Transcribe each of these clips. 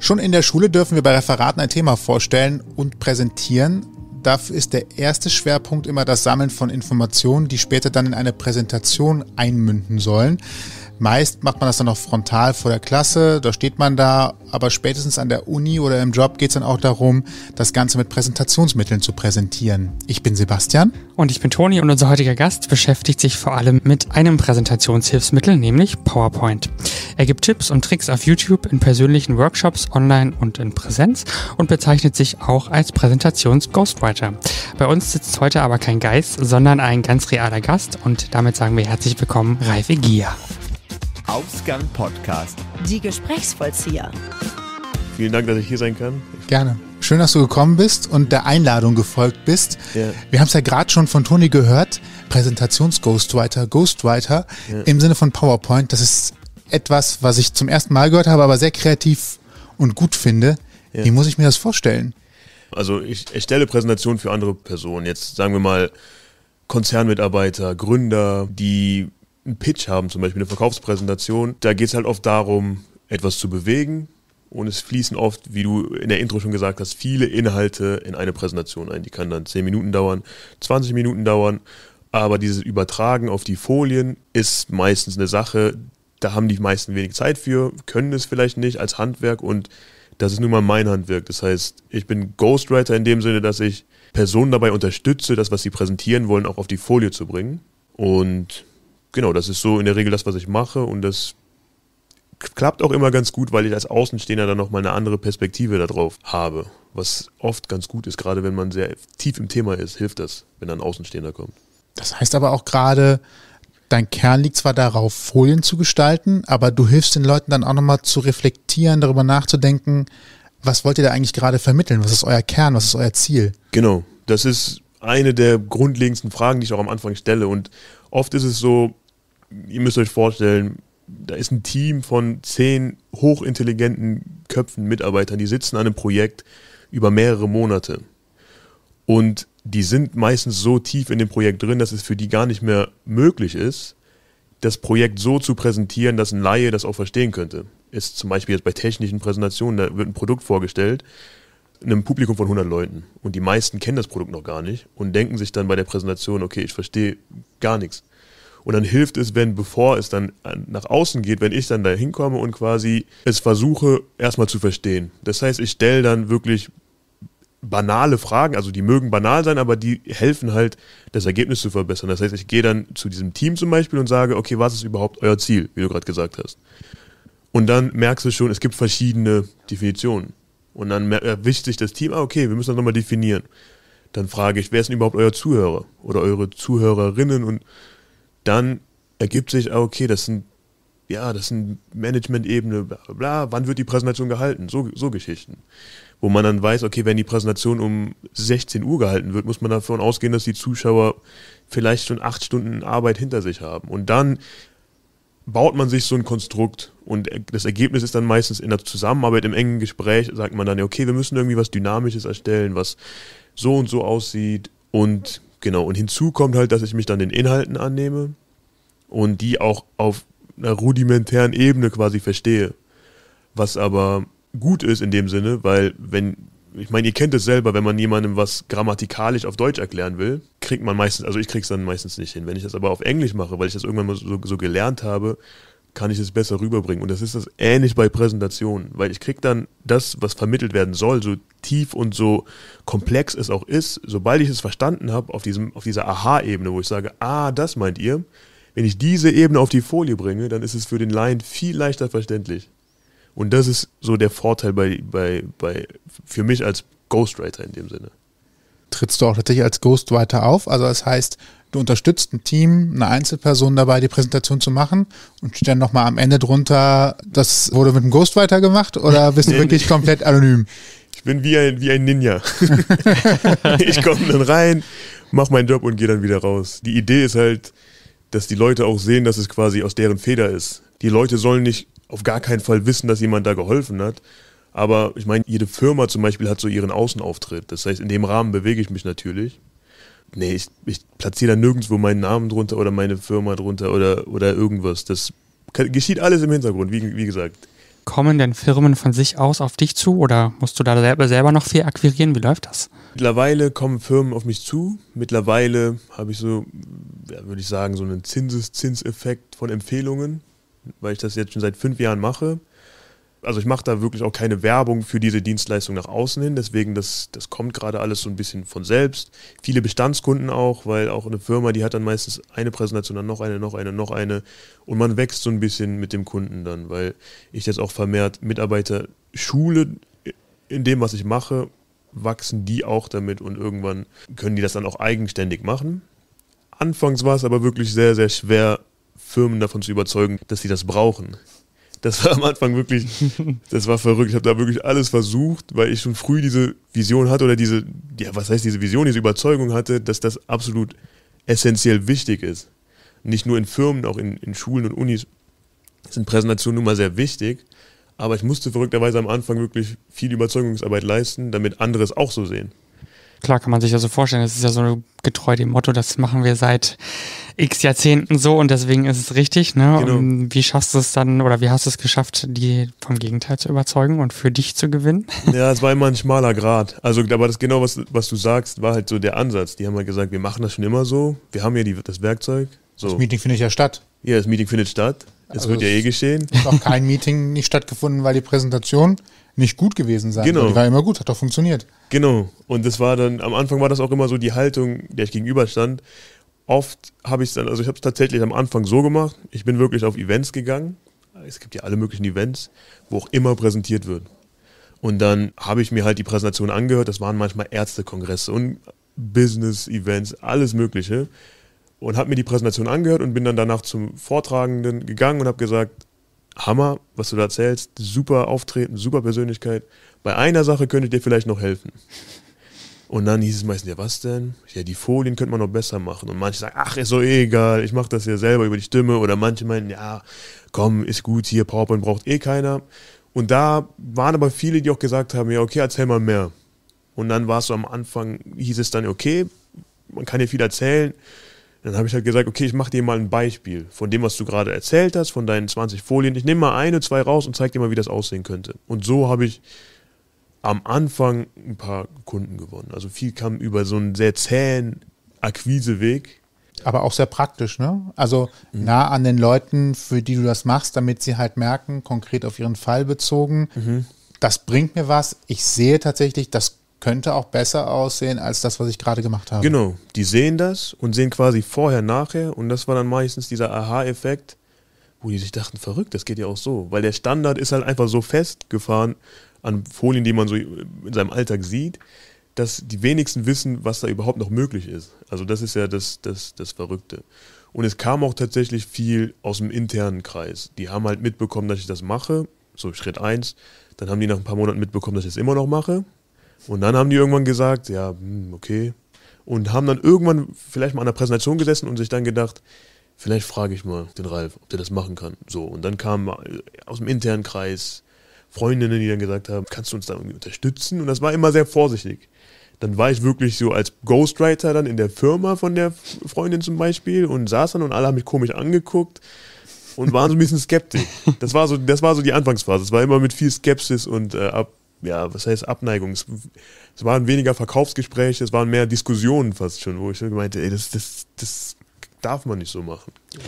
Schon in der Schule dürfen wir bei Referaten ein Thema vorstellen und präsentieren. Dafür ist der erste Schwerpunkt immer das Sammeln von Informationen, die später dann in eine Präsentation einmünden sollen. Meist macht man das dann noch frontal vor der Klasse, da steht man da, aber spätestens an der Uni oder im Job geht es dann auch darum, das Ganze mit Präsentationsmitteln zu präsentieren. Ich bin Sebastian. Und ich bin Toni und unser heutiger Gast beschäftigt sich vor allem mit einem Präsentationshilfsmittel, nämlich PowerPoint. Er gibt Tipps und Tricks auf YouTube in persönlichen Workshops, online und in Präsenz und bezeichnet sich auch als Präsentations-Ghostwriter. Bei uns sitzt heute aber kein Geist, sondern ein ganz realer Gast und damit sagen wir herzlich willkommen Ralf Egia. Ausgang Podcast. Die Gesprächsvollzieher. Vielen Dank, dass ich hier sein kann. Gerne. Schön, dass du gekommen bist und der Einladung gefolgt bist. Ja. Wir haben es ja gerade schon von Toni gehört, Präsentations-Ghostwriter, Ghostwriter ja. im Sinne von PowerPoint. Das ist etwas, was ich zum ersten Mal gehört habe, aber sehr kreativ und gut finde. Ja. Wie muss ich mir das vorstellen? Also ich erstelle Präsentationen für andere Personen. Jetzt sagen wir mal Konzernmitarbeiter, Gründer, die einen Pitch haben, zum Beispiel eine Verkaufspräsentation, da geht es halt oft darum, etwas zu bewegen. Und es fließen oft, wie du in der Intro schon gesagt hast, viele Inhalte in eine Präsentation ein. Die kann dann 10 Minuten dauern, 20 Minuten dauern. Aber dieses Übertragen auf die Folien ist meistens eine Sache, da haben die meisten wenig Zeit für, können es vielleicht nicht als Handwerk und das ist nun mal mein Handwerk. Das heißt, ich bin Ghostwriter in dem Sinne, dass ich Personen dabei unterstütze, das, was sie präsentieren wollen, auch auf die Folie zu bringen. Und genau, das ist so in der Regel das, was ich mache und das klappt auch immer ganz gut, weil ich als Außenstehender dann nochmal eine andere Perspektive darauf habe, was oft ganz gut ist, gerade wenn man sehr tief im Thema ist, hilft das, wenn ein Außenstehender kommt. Das heißt aber auch gerade, dein Kern liegt zwar darauf, Folien zu gestalten, aber du hilfst den Leuten dann auch nochmal zu reflektieren, darüber nachzudenken, was wollt ihr da eigentlich gerade vermitteln? Was ist euer Kern? Was ist euer Ziel? Genau, das ist eine der grundlegendsten Fragen, die ich auch am Anfang stelle. Und oft ist es so, ihr müsst euch vorstellen, da ist ein Team von zehn hochintelligenten Köpfen, Mitarbeitern, die sitzen an einem Projekt über mehrere Monate. Und die sind meistens so tief in dem Projekt drin, dass es für die gar nicht mehr möglich ist, das Projekt so zu präsentieren, dass ein Laie das auch verstehen könnte. Ist zum Beispiel jetzt bei technischen Präsentationen, da wird ein Produkt vorgestellt einem Publikum von 100 Leuten und die meisten kennen das Produkt noch gar nicht und denken sich dann bei der Präsentation, okay, ich verstehe gar nichts. Und dann hilft es, wenn, bevor es dann nach außen geht, wenn ich dann da hinkomme und quasi es versuche, erstmal zu verstehen. Das heißt, ich stelle dann wirklich banale Fragen, also die mögen banal sein, aber die helfen halt, das Ergebnis zu verbessern. Das heißt, ich gehe dann zu diesem Team zum Beispiel und sage, okay, was ist überhaupt euer Ziel, wie du gerade gesagt hast. Und dann merkst du schon, es gibt verschiedene Definitionen. Und dann erwischt äh, sich das Team, ah, okay, wir müssen das nochmal definieren. Dann frage ich, wer ist denn überhaupt euer Zuhörer oder eure Zuhörerinnen? Und dann ergibt sich, ah, okay, das sind, ja, das sind Management-Ebene, bla, bla, wann wird die Präsentation gehalten? So, so Geschichten. Wo man dann weiß, okay, wenn die Präsentation um 16 Uhr gehalten wird, muss man davon ausgehen, dass die Zuschauer vielleicht schon acht Stunden Arbeit hinter sich haben. Und dann baut man sich so ein Konstrukt und das Ergebnis ist dann meistens in der Zusammenarbeit, im engen Gespräch, sagt man dann, okay, wir müssen irgendwie was Dynamisches erstellen, was so und so aussieht und genau. Und hinzu kommt halt, dass ich mich dann den Inhalten annehme und die auch auf einer rudimentären Ebene quasi verstehe. Was aber gut ist in dem Sinne, weil wenn ich meine, ihr kennt es selber, wenn man jemandem was grammatikalisch auf Deutsch erklären will, kriegt man meistens, also ich krieg's dann meistens nicht hin. Wenn ich das aber auf Englisch mache, weil ich das irgendwann mal so, so gelernt habe, kann ich es besser rüberbringen. Und das ist das ähnlich bei Präsentationen, weil ich krieg dann das, was vermittelt werden soll, so tief und so komplex es auch ist, sobald ich es verstanden habe, auf, auf dieser Aha-Ebene, wo ich sage, ah, das meint ihr, wenn ich diese Ebene auf die Folie bringe, dann ist es für den Laien viel leichter verständlich. Und das ist so der Vorteil bei, bei, bei, für mich als Ghostwriter in dem Sinne. Trittst du auch tatsächlich als Ghostwriter auf? Also das heißt, du unterstützt ein Team, eine Einzelperson dabei, die Präsentation zu machen und steht dann nochmal am Ende drunter, das wurde mit einem Ghostwriter gemacht oder bist du wirklich komplett anonym? Ich bin wie ein, wie ein Ninja. ich komme dann rein, mache meinen Job und gehe dann wieder raus. Die Idee ist halt, dass die Leute auch sehen, dass es quasi aus deren Feder ist. Die Leute sollen nicht auf gar keinen Fall wissen, dass jemand da geholfen hat. Aber ich meine, jede Firma zum Beispiel hat so ihren Außenauftritt. Das heißt, in dem Rahmen bewege ich mich natürlich. Nee, ich, ich platziere da nirgendwo meinen Namen drunter oder meine Firma drunter oder, oder irgendwas. Das geschieht alles im Hintergrund, wie, wie gesagt. Kommen denn Firmen von sich aus auf dich zu oder musst du da selber, selber noch viel akquirieren? Wie läuft das? Mittlerweile kommen Firmen auf mich zu. Mittlerweile habe ich so, ja, würde ich sagen, so einen Zinseszinseffekt von Empfehlungen weil ich das jetzt schon seit fünf Jahren mache. Also ich mache da wirklich auch keine Werbung für diese Dienstleistung nach außen hin, deswegen das, das kommt gerade alles so ein bisschen von selbst. Viele Bestandskunden auch, weil auch eine Firma, die hat dann meistens eine Präsentation, dann noch eine, noch eine, noch eine und man wächst so ein bisschen mit dem Kunden dann, weil ich jetzt auch vermehrt Mitarbeiter schule in dem, was ich mache, wachsen die auch damit und irgendwann können die das dann auch eigenständig machen. Anfangs war es aber wirklich sehr, sehr schwer, Firmen davon zu überzeugen, dass sie das brauchen. Das war am Anfang wirklich, das war verrückt. Ich habe da wirklich alles versucht, weil ich schon früh diese Vision hatte oder diese, ja, was heißt diese Vision, diese Überzeugung hatte, dass das absolut essentiell wichtig ist. Nicht nur in Firmen, auch in, in Schulen und Unis sind Präsentationen nun mal sehr wichtig. Aber ich musste verrückterweise am Anfang wirklich viel Überzeugungsarbeit leisten, damit andere es auch so sehen. Klar kann man sich ja so vorstellen, das ist ja so getreu dem Motto, das machen wir seit x Jahrzehnten so und deswegen ist es richtig. Ne? Genau. wie schaffst du es dann oder wie hast du es geschafft, die vom Gegenteil zu überzeugen und für dich zu gewinnen? Ja, es war immer ein schmaler Grad. Also, aber das genau, was, was du sagst, war halt so der Ansatz. Die haben halt gesagt, wir machen das schon immer so, wir haben ja die, das Werkzeug. So. Das Meeting findet ja statt. Ja, das Meeting findet statt. Es also wird ja eh geschehen. Es hat auch kein Meeting nicht stattgefunden, weil die Präsentation nicht gut gewesen sei. Genau. Die war immer gut, hat doch funktioniert. Genau. Und das war dann, am Anfang war das auch immer so die Haltung, der ich gegenüberstand. Oft habe ich es dann, also ich habe es tatsächlich am Anfang so gemacht, ich bin wirklich auf Events gegangen. Es gibt ja alle möglichen Events, wo auch immer präsentiert wird. Und dann habe ich mir halt die Präsentation angehört. Das waren manchmal Ärztekongresse und Business-Events, alles Mögliche und habe mir die Präsentation angehört und bin dann danach zum Vortragenden gegangen und habe gesagt, Hammer, was du da erzählst, super Auftreten, super Persönlichkeit. Bei einer Sache könnte ich dir vielleicht noch helfen. Und dann hieß es meistens, ja was denn? Ja, die Folien könnte man noch besser machen. Und manche sagen, ach, ist so eh egal, ich mache das ja selber über die Stimme. Oder manche meinen, ja, komm, ist gut, hier PowerPoint braucht eh keiner. Und da waren aber viele, die auch gesagt haben, ja, okay, erzähl mal mehr. Und dann war es so am Anfang, hieß es dann, okay, man kann dir viel erzählen, dann habe ich halt gesagt, okay, ich mache dir mal ein Beispiel von dem, was du gerade erzählt hast, von deinen 20 Folien. Ich nehme mal eine, zwei raus und zeige dir mal, wie das aussehen könnte. Und so habe ich am Anfang ein paar Kunden gewonnen. Also viel kam über so einen sehr zähen Akquiseweg. Aber auch sehr praktisch, ne? Also mhm. nah an den Leuten, für die du das machst, damit sie halt merken, konkret auf ihren Fall bezogen, mhm. das bringt mir was. Ich sehe tatsächlich, das könnte auch besser aussehen als das, was ich gerade gemacht habe. Genau, die sehen das und sehen quasi vorher, nachher und das war dann meistens dieser Aha-Effekt, wo die sich dachten, verrückt, das geht ja auch so, weil der Standard ist halt einfach so festgefahren an Folien, die man so in seinem Alltag sieht, dass die wenigsten wissen, was da überhaupt noch möglich ist. Also das ist ja das, das, das Verrückte. Und es kam auch tatsächlich viel aus dem internen Kreis. Die haben halt mitbekommen, dass ich das mache, so Schritt 1. Dann haben die nach ein paar Monaten mitbekommen, dass ich das immer noch mache, und dann haben die irgendwann gesagt, ja, hm, okay. Und haben dann irgendwann vielleicht mal an der Präsentation gesessen und sich dann gedacht, vielleicht frage ich mal den Ralf, ob der das machen kann. So, und dann kamen äh, aus dem internen Kreis Freundinnen, die dann gesagt haben, kannst du uns da irgendwie unterstützen? Und das war immer sehr vorsichtig. Dann war ich wirklich so als Ghostwriter dann in der Firma von der Freundin zum Beispiel und saß dann und alle haben mich komisch angeguckt und waren so ein bisschen skeptisch. Das war so, das war so die Anfangsphase. Es war immer mit viel Skepsis und äh, ab, ja, was heißt Abneigung? Es, es, waren weniger Verkaufsgespräche, es waren mehr Diskussionen fast schon, wo ich meinte, ey, das, das, das darf man nicht so machen. Ja.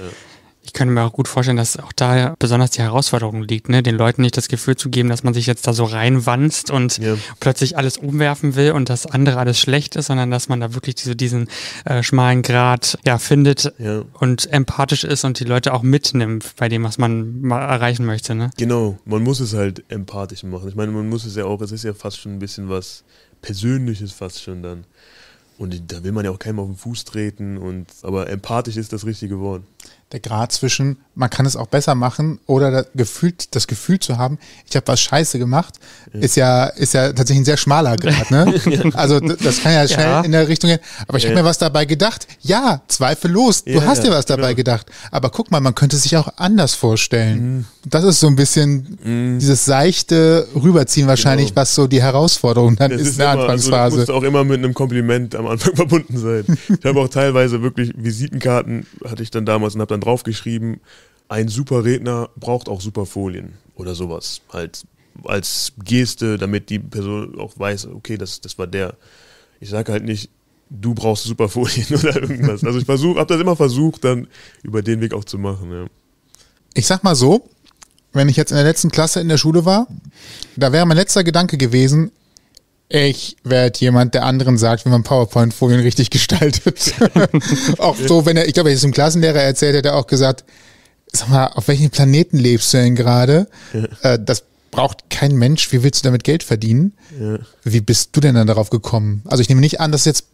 Ich könnte mir auch gut vorstellen, dass auch da besonders die Herausforderung liegt, ne? den Leuten nicht das Gefühl zu geben, dass man sich jetzt da so reinwanzt und ja. plötzlich alles umwerfen will und das andere alles schlecht ist, sondern dass man da wirklich diese, diesen äh, schmalen Grat ja, findet ja. und empathisch ist und die Leute auch mitnimmt bei dem, was man mal erreichen möchte. Ne? Genau, man muss es halt empathisch machen. Ich meine, man muss es ja auch, es ist ja fast schon ein bisschen was Persönliches fast schon dann. Und da will man ja auch keinem auf den Fuß treten und aber empathisch ist das richtige Wort der Grad zwischen, man kann es auch besser machen oder das Gefühl, das Gefühl zu haben, ich habe was Scheiße gemacht, ja. ist ja ist ja tatsächlich ein sehr schmaler Grad. Ne? Also das kann ja schnell ja. in der Richtung gehen. Aber ich habe mir was dabei gedacht. Ja, zweifellos, du hast dir was dabei genau. gedacht. Aber guck mal, man könnte sich auch anders vorstellen. Mhm. Das ist so ein bisschen mhm. dieses seichte Rüberziehen genau. wahrscheinlich, genau. was so die Herausforderung dann das ist, ist in der immer, Anfangsphase. Also, das auch immer mit einem Kompliment am Anfang verbunden sein. ich habe auch teilweise wirklich Visitenkarten, hatte ich dann damals und habe dann dann draufgeschrieben, ein super Redner braucht auch super Folien oder sowas. Halt als Geste, damit die Person auch weiß, okay, das, das war der. Ich sage halt nicht, du brauchst super Folien oder irgendwas. Also ich versuche, habe das immer versucht, dann über den Weg auch zu machen. Ja. Ich sag mal so, wenn ich jetzt in der letzten Klasse in der Schule war, da wäre mein letzter Gedanke gewesen, ich werde jemand, der anderen sagt, wenn man PowerPoint-Folien richtig gestaltet. auch so, wenn er, ich glaube, er ist im Klassenlehrer erzählt, hat er auch gesagt, sag mal, auf welchem Planeten lebst du denn gerade? Ja. Äh, das braucht kein Mensch. Wie willst du damit Geld verdienen? Wie bist du denn dann darauf gekommen? Also ich nehme nicht an, dass jetzt,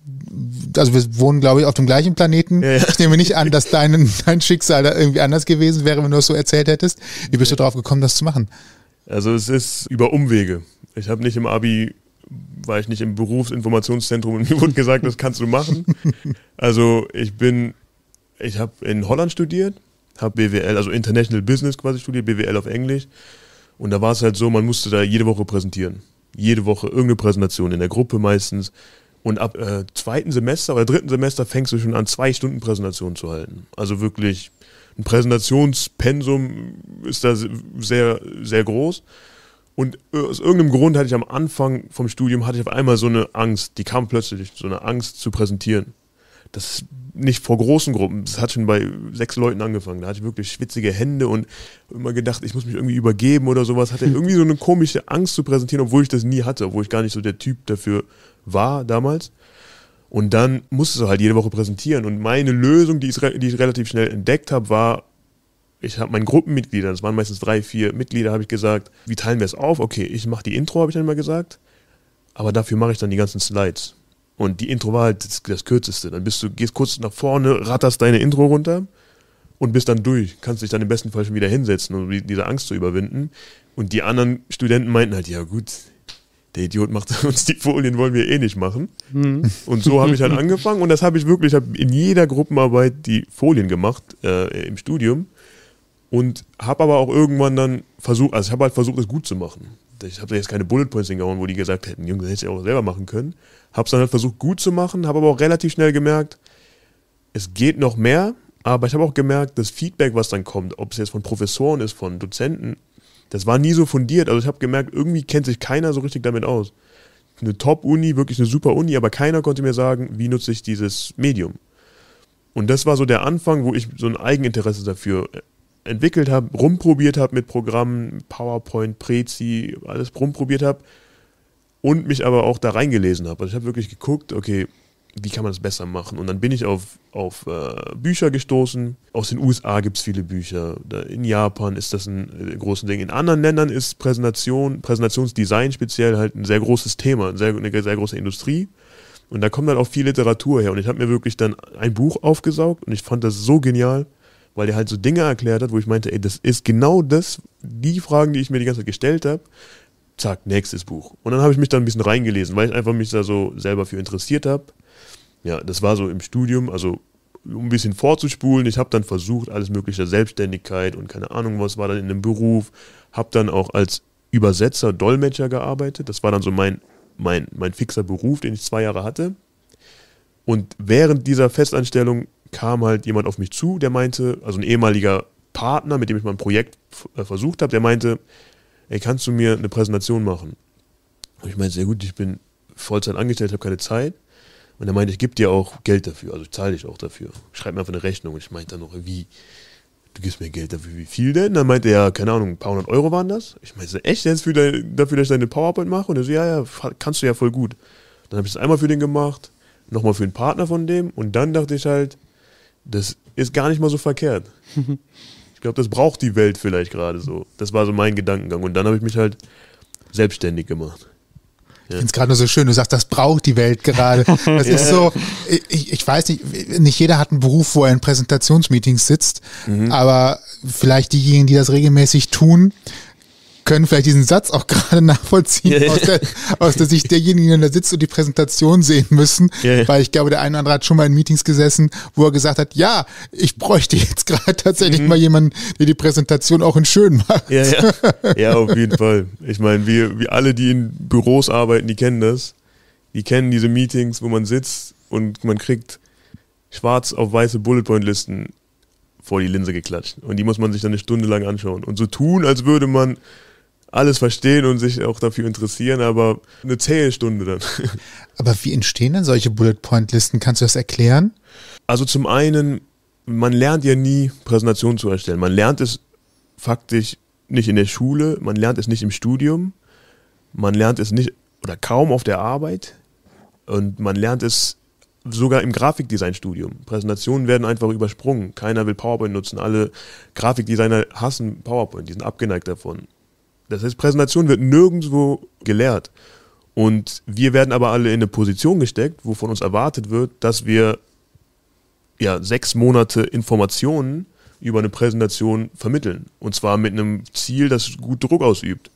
also wir wohnen, glaube ich, auf dem gleichen Planeten. ich nehme nicht an, dass dein, dein Schicksal da irgendwie anders gewesen wäre, wenn du es so erzählt hättest. Wie bist du darauf gekommen, das zu machen? Also es ist über Umwege. Ich habe nicht im Abi war ich nicht im Berufsinformationszentrum und mir wurde gesagt, das kannst du machen. Also ich bin, ich habe in Holland studiert, habe BWL, also International Business quasi studiert, BWL auf Englisch. Und da war es halt so, man musste da jede Woche präsentieren. Jede Woche irgendeine Präsentation, in der Gruppe meistens. Und ab äh, zweiten Semester oder dritten Semester fängst du schon an, zwei Stunden Präsentationen zu halten. Also wirklich, ein Präsentationspensum ist da sehr, sehr groß. Und äh, aus irgendeinem Grund hatte ich am Anfang vom Studium, hatte ich auf einmal so eine Angst, die kam plötzlich, so eine Angst zu präsentieren. Das nicht vor großen Gruppen, das hat schon bei sechs Leuten angefangen. Da hatte ich wirklich schwitzige Hände und immer gedacht, ich muss mich irgendwie übergeben oder sowas. Hatte irgendwie so eine komische Angst zu präsentieren, obwohl ich das nie hatte, obwohl ich gar nicht so der Typ dafür war damals. Und dann musste ich halt jede Woche präsentieren. Und meine Lösung, die ich, die ich relativ schnell entdeckt habe, war ich habe meinen Gruppenmitgliedern, das waren meistens drei, vier Mitglieder, habe ich gesagt, wie teilen wir es auf? Okay, ich mache die Intro, habe ich dann immer gesagt, aber dafür mache ich dann die ganzen Slides. Und die Intro war halt das, das, kürzeste. Dann bist du, gehst kurz nach vorne, ratterst deine Intro runter und bist dann durch. Kannst dich dann im besten Fall schon wieder hinsetzen, um diese Angst zu überwinden. Und die anderen Studenten meinten halt, ja gut, der Idiot macht uns die Folien, wollen wir eh nicht machen. Mhm. Und so habe ich halt angefangen und das habe ich wirklich, habe in jeder Gruppenarbeit die Folien gemacht äh, im Studium. Und habe aber auch irgendwann dann versucht, also ich habe halt versucht, das gut zu machen. Ich habe jetzt keine Bullet Points hingehauen, wo die gesagt hätten, Junge, das hättest du auch selber machen können. Habe es dann halt versucht, gut zu machen, habe aber auch relativ schnell gemerkt, es geht noch mehr, aber ich habe auch gemerkt, das Feedback, was dann kommt, ob es jetzt von Professoren ist, von Dozenten, das war nie so fundiert. Also ich habe gemerkt, irgendwie kennt sich keiner so richtig damit aus. Eine Top-Uni, wirklich eine super Uni, aber keiner konnte mir sagen, wie nutze ich dieses Medium. Und das war so der Anfang, wo ich so ein Eigeninteresse dafür entwickelt habe, rumprobiert habe mit Programmen, PowerPoint, Prezi, alles rumprobiert habe und mich aber auch da reingelesen habe. Also ich habe wirklich geguckt, okay, wie kann man es besser machen? Und dann bin ich auf, auf äh, Bücher gestoßen. Aus den USA gibt es viele Bücher. In Japan ist das ein äh, großes Ding. In anderen Ländern ist Präsentation, Präsentationsdesign speziell halt ein sehr großes Thema, eine sehr, eine sehr große Industrie. Und da kommt dann halt auch viel Literatur her. Und ich habe mir wirklich dann ein Buch aufgesaugt und ich fand das so genial weil der halt so Dinge erklärt hat, wo ich meinte, ey, das ist genau das, die Fragen, die ich mir die ganze Zeit gestellt habe. Zack, nächstes Buch. Und dann habe ich mich da ein bisschen reingelesen, weil ich einfach mich da so selber für interessiert habe. Ja, das war so im Studium, also um ein bisschen vorzuspulen. Ich habe dann versucht, alles mögliche Selbstständigkeit und keine Ahnung was war dann in dem Beruf. Habe dann auch als Übersetzer, Dolmetscher gearbeitet. Das war dann so mein, mein, mein fixer Beruf, den ich zwei Jahre hatte. Und während dieser Festanstellung kam halt jemand auf mich zu, der meinte, also ein ehemaliger Partner, mit dem ich mein Projekt äh, versucht habe, der meinte, ey, kannst du mir eine Präsentation machen? Und ich meinte, sehr gut, ich bin Vollzeit angestellt, habe keine Zeit. Und er meinte, ich gebe dir auch Geld dafür, also ich zahle dich auch dafür. Schreib mir einfach eine Rechnung. Und ich meinte dann noch, wie, du gibst mir Geld dafür, wie viel denn? dann meinte er, keine Ahnung, ein paar hundert Euro waren das. Ich meinte, echt jetzt für dein, dafür, dass ich deine PowerPoint mache? Und er so, ja, ja, kannst du ja voll gut. Dann habe ich das einmal für den gemacht, nochmal für den Partner von dem. Und dann dachte ich halt, das ist gar nicht mal so verkehrt. Ich glaube, das braucht die Welt vielleicht gerade so. Das war so mein Gedankengang. Und dann habe ich mich halt selbstständig gemacht. Ja. Ich finde es gerade nur so schön, du sagst, das braucht die Welt gerade. Das ja. ist so, ich, ich weiß nicht, nicht jeder hat einen Beruf, wo er in Präsentationsmeetings sitzt, mhm. aber vielleicht diejenigen, die das regelmäßig tun, können vielleicht diesen Satz auch gerade nachvollziehen ja, aus, der, aus, der, Sicht derjenigen, die da sitzt und die Präsentation sehen müssen, ja, weil ich glaube, der eine oder andere hat schon mal in Meetings gesessen, wo er gesagt hat, ja, ich bräuchte jetzt gerade tatsächlich mhm. mal jemanden, der die Präsentation auch in schön macht. Ja, ja. ja auf jeden Fall. Ich meine, wir, wir alle, die in Büros arbeiten, die kennen das. Die kennen diese Meetings, wo man sitzt und man kriegt schwarz auf weiße Bulletpoint-Listen vor die Linse geklatscht. Und die muss man sich dann eine Stunde lang anschauen. Und so tun, als würde man alles verstehen und sich auch dafür interessieren, aber eine zähe Stunde dann. Aber wie entstehen denn solche Bullet Point Listen? Kannst du das erklären? Also zum einen, man lernt ja nie Präsentationen zu erstellen. Man lernt es faktisch nicht in der Schule, man lernt es nicht im Studium, man lernt es nicht oder kaum auf der Arbeit und man lernt es sogar im Grafikdesign-Studium. Präsentationen werden einfach übersprungen. Keiner will PowerPoint nutzen. Alle Grafikdesigner hassen PowerPoint, die sind abgeneigt davon. Das heißt, Präsentation wird nirgendwo gelehrt. Und wir werden aber alle in eine Position gesteckt, wo von uns erwartet wird, dass wir ja, sechs Monate Informationen über eine Präsentation vermitteln. Und zwar mit einem Ziel, das gut Druck ausübt.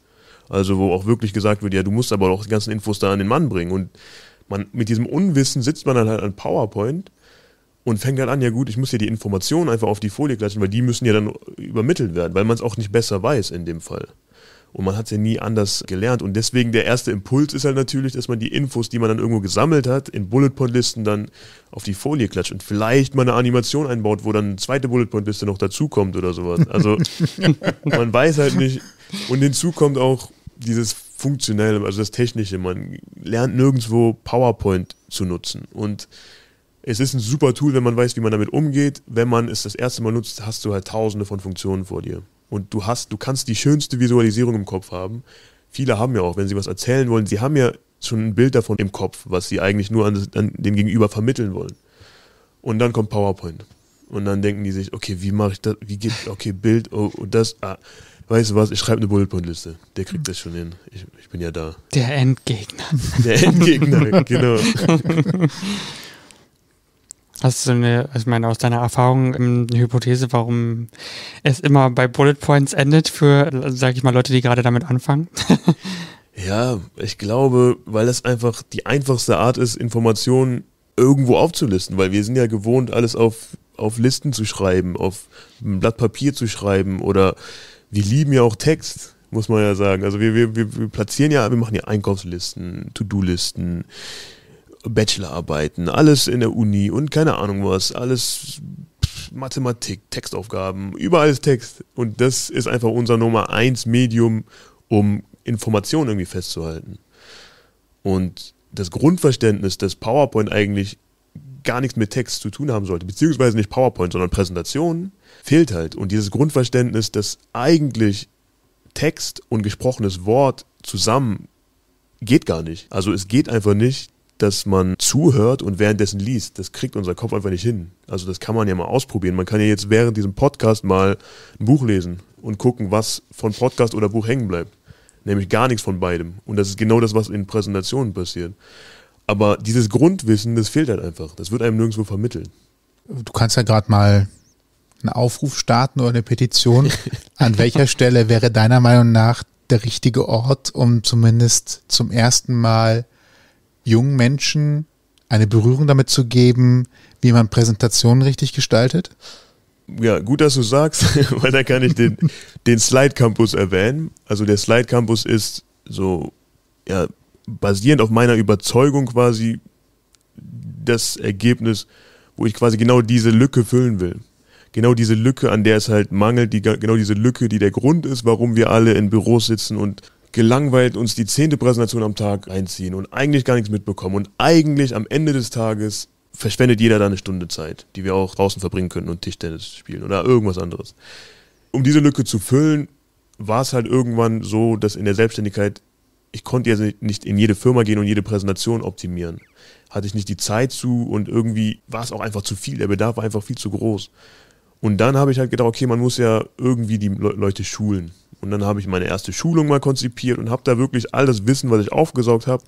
Also wo auch wirklich gesagt wird, ja, du musst aber auch die ganzen Infos da an den Mann bringen. Und man, mit diesem Unwissen sitzt man dann halt an PowerPoint und fängt halt an, ja gut, ich muss hier die Informationen einfach auf die Folie klatschen, weil die müssen ja dann übermittelt werden, weil man es auch nicht besser weiß in dem Fall. Und man hat es ja nie anders gelernt. Und deswegen der erste Impuls ist halt natürlich, dass man die Infos, die man dann irgendwo gesammelt hat, in Bullet Point Listen dann auf die Folie klatscht und vielleicht mal eine Animation einbaut, wo dann eine zweite Bullet Point Liste noch dazukommt oder sowas. Also man weiß halt nicht. Und hinzu kommt auch dieses Funktionelle, also das Technische. Man lernt nirgendwo PowerPoint zu nutzen. Und es ist ein super Tool, wenn man weiß, wie man damit umgeht. Wenn man es das erste Mal nutzt, hast du halt tausende von Funktionen vor dir. Und du hast, du kannst die schönste Visualisierung im Kopf haben. Viele haben ja auch, wenn sie was erzählen wollen, sie haben ja schon ein Bild davon im Kopf, was sie eigentlich nur an, das, an den Gegenüber vermitteln wollen. Und dann kommt PowerPoint. Und dann denken die sich, okay, wie mache ich das? Wie geht, okay, Bild, oh, oh das, ah. Weißt du was, ich schreibe eine Bullet-Point-Liste. Der kriegt das schon hin. Ich, ich bin ja da. Der Endgegner. Der Endgegner, genau. Hast du eine, ich meine, aus deiner Erfahrung ähm, eine Hypothese, warum es immer bei Bullet Points endet für, sag ich mal, Leute, die gerade damit anfangen? ja, ich glaube, weil das einfach die einfachste Art ist, Informationen irgendwo aufzulisten, weil wir sind ja gewohnt, alles auf, auf Listen zu schreiben, auf ein Blatt Papier zu schreiben oder wir lieben ja auch Text, muss man ja sagen. Also wir, wir, wir platzieren ja, wir machen ja Einkaufslisten, To-Do-Listen, Bachelorarbeiten, alles in der Uni und keine Ahnung was, alles Mathematik, Textaufgaben, überall ist Text. Und das ist einfach unser Nummer eins Medium, um Informationen irgendwie festzuhalten. Und das Grundverständnis, dass PowerPoint eigentlich gar nichts mit Text zu tun haben sollte, beziehungsweise nicht PowerPoint, sondern Präsentationen, fehlt halt. Und dieses Grundverständnis, dass eigentlich Text und gesprochenes Wort zusammen geht gar nicht. Also es geht einfach nicht, dass man zuhört und währenddessen liest. Das kriegt unser Kopf einfach nicht hin. Also das kann man ja mal ausprobieren. Man kann ja jetzt während diesem Podcast mal ein Buch lesen und gucken, was von Podcast oder Buch hängen bleibt. Nämlich gar nichts von beidem. Und das ist genau das, was in Präsentationen passiert. Aber dieses Grundwissen, das fehlt halt einfach. Das wird einem nirgendwo vermittelt. Du kannst ja gerade mal einen Aufruf starten oder eine Petition. An welcher Stelle wäre deiner Meinung nach der richtige Ort, um zumindest zum ersten Mal jungen Menschen eine Berührung damit zu geben, wie man Präsentationen richtig gestaltet? Ja, gut, dass du sagst, weil da kann ich den, den Slide Campus erwähnen. Also der Slide Campus ist so, ja, basierend auf meiner Überzeugung quasi das Ergebnis, wo ich quasi genau diese Lücke füllen will. Genau diese Lücke, an der es halt mangelt, die, genau diese Lücke, die der Grund ist, warum wir alle in Büros sitzen und gelangweilt uns die zehnte Präsentation am Tag einziehen und eigentlich gar nichts mitbekommen und eigentlich am Ende des Tages verschwendet jeder da eine Stunde Zeit, die wir auch draußen verbringen könnten und Tischtennis spielen oder irgendwas anderes. Um diese Lücke zu füllen, war es halt irgendwann so, dass in der Selbstständigkeit ich konnte ja nicht in jede Firma gehen und jede Präsentation optimieren. Hatte ich nicht die Zeit zu und irgendwie war es auch einfach zu viel. Der Bedarf war einfach viel zu groß. Und dann habe ich halt gedacht, okay, man muss ja irgendwie die Leute schulen. Und dann habe ich meine erste Schulung mal konzipiert und habe da wirklich all das Wissen, was ich aufgesaugt habe,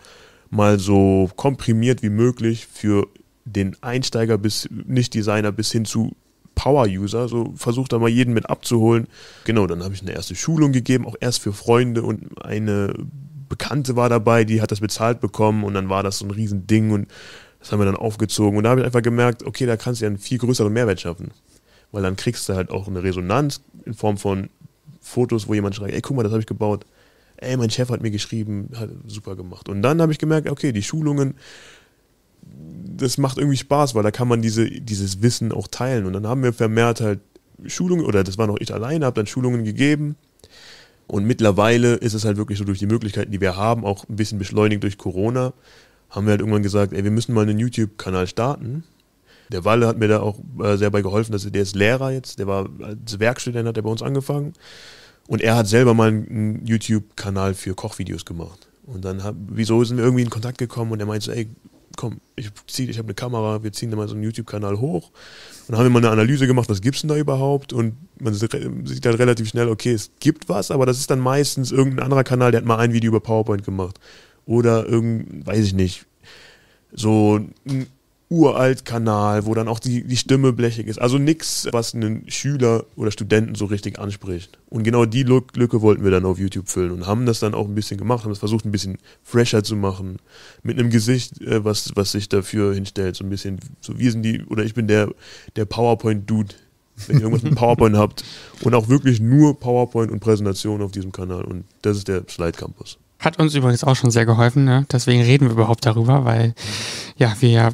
mal so komprimiert wie möglich für den Einsteiger bis Nicht-Designer bis hin zu Power-User. So versucht da mal jeden mit abzuholen. Genau, dann habe ich eine erste Schulung gegeben, auch erst für Freunde und eine Bekannte war dabei, die hat das bezahlt bekommen und dann war das so ein Riesending und das haben wir dann aufgezogen. Und da habe ich einfach gemerkt, okay, da kannst du ja einen viel größeren Mehrwert schaffen. Weil dann kriegst du halt auch eine Resonanz in Form von Fotos, wo jemand schreibt, ey, guck mal, das habe ich gebaut. Ey, mein Chef hat mir geschrieben, hat super gemacht. Und dann habe ich gemerkt, okay, die Schulungen, das macht irgendwie Spaß, weil da kann man diese, dieses Wissen auch teilen. Und dann haben wir vermehrt halt Schulungen, oder das war noch ich alleine, habe dann Schulungen gegeben. Und mittlerweile ist es halt wirklich so durch die Möglichkeiten, die wir haben, auch ein bisschen beschleunigt durch Corona, haben wir halt irgendwann gesagt, ey, wir müssen mal einen YouTube-Kanal starten. Der Walle hat mir da auch äh, sehr bei geholfen, dass, der ist Lehrer jetzt, der war als Werkstudent, hat er bei uns angefangen. Und er hat selber mal einen YouTube-Kanal für Kochvideos gemacht. Und dann, hab, wieso sind wir irgendwie in Kontakt gekommen und er meinte so, ey, komm, ich, zieh, ich habe eine Kamera, wir ziehen da mal so einen YouTube-Kanal hoch. Und dann haben wir mal eine Analyse gemacht, was gibt es denn da überhaupt? Und man sieht dann relativ schnell, okay, es gibt was, aber das ist dann meistens irgendein anderer Kanal, der hat mal ein Video über PowerPoint gemacht. Oder irgendein, weiß ich nicht, so ein Uralt-Kanal, wo dann auch die, die Stimme blechig ist. Also nichts, was einen Schüler oder Studenten so richtig anspricht. Und genau die Lücke wollten wir dann auf YouTube füllen und haben das dann auch ein bisschen gemacht, haben es versucht, ein bisschen fresher zu machen, mit einem Gesicht, äh, was, was sich dafür hinstellt, so ein bisschen, so wir sind die, oder ich bin der, der PowerPoint-Dude, wenn ihr irgendwas mit PowerPoint habt. Und auch wirklich nur PowerPoint und Präsentation auf diesem Kanal. Und das ist der Slide Campus. Hat uns übrigens auch schon sehr geholfen, ne? deswegen reden wir überhaupt darüber, weil ja, wir ja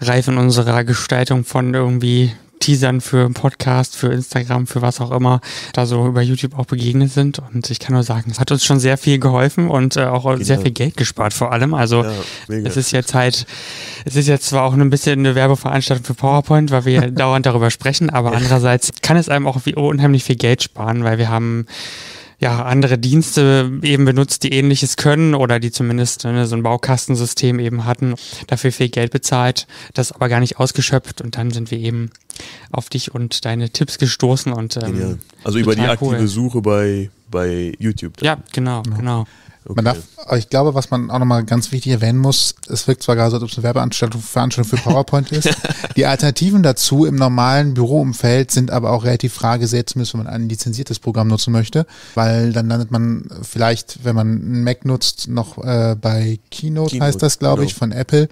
reif in unserer Gestaltung von irgendwie Teasern für Podcast, für Instagram, für was auch immer, da so über YouTube auch begegnet sind. Und ich kann nur sagen, es hat uns schon sehr viel geholfen und äh, auch genau. sehr viel Geld gespart vor allem. Also ja, es ist jetzt halt, es ist jetzt zwar auch ein bisschen eine Werbeveranstaltung für PowerPoint, weil wir dauernd darüber sprechen, aber andererseits kann es einem auch wie unheimlich viel Geld sparen, weil wir haben ja, andere Dienste eben benutzt, die ähnliches können oder die zumindest ne, so ein Baukastensystem eben hatten, dafür viel Geld bezahlt, das aber gar nicht ausgeschöpft und dann sind wir eben auf dich und deine Tipps gestoßen und ähm, also über die aktive cool. Suche bei, bei YouTube. Dann. Ja, genau, ja. Mhm. genau. Okay. Man darf, also ich glaube, was man auch nochmal ganz wichtig erwähnen muss, es wirkt zwar gerade so, als ob es eine Werbeanstaltung Veranstaltung für PowerPoint ist. Die Alternativen dazu im normalen Büroumfeld sind aber auch relativ fragesetzt, zumindest wenn man ein lizenziertes Programm nutzen möchte, weil dann landet man vielleicht, wenn man einen Mac nutzt, noch äh, bei Keynote, Keynote heißt das, glaube genau. ich, von Apple.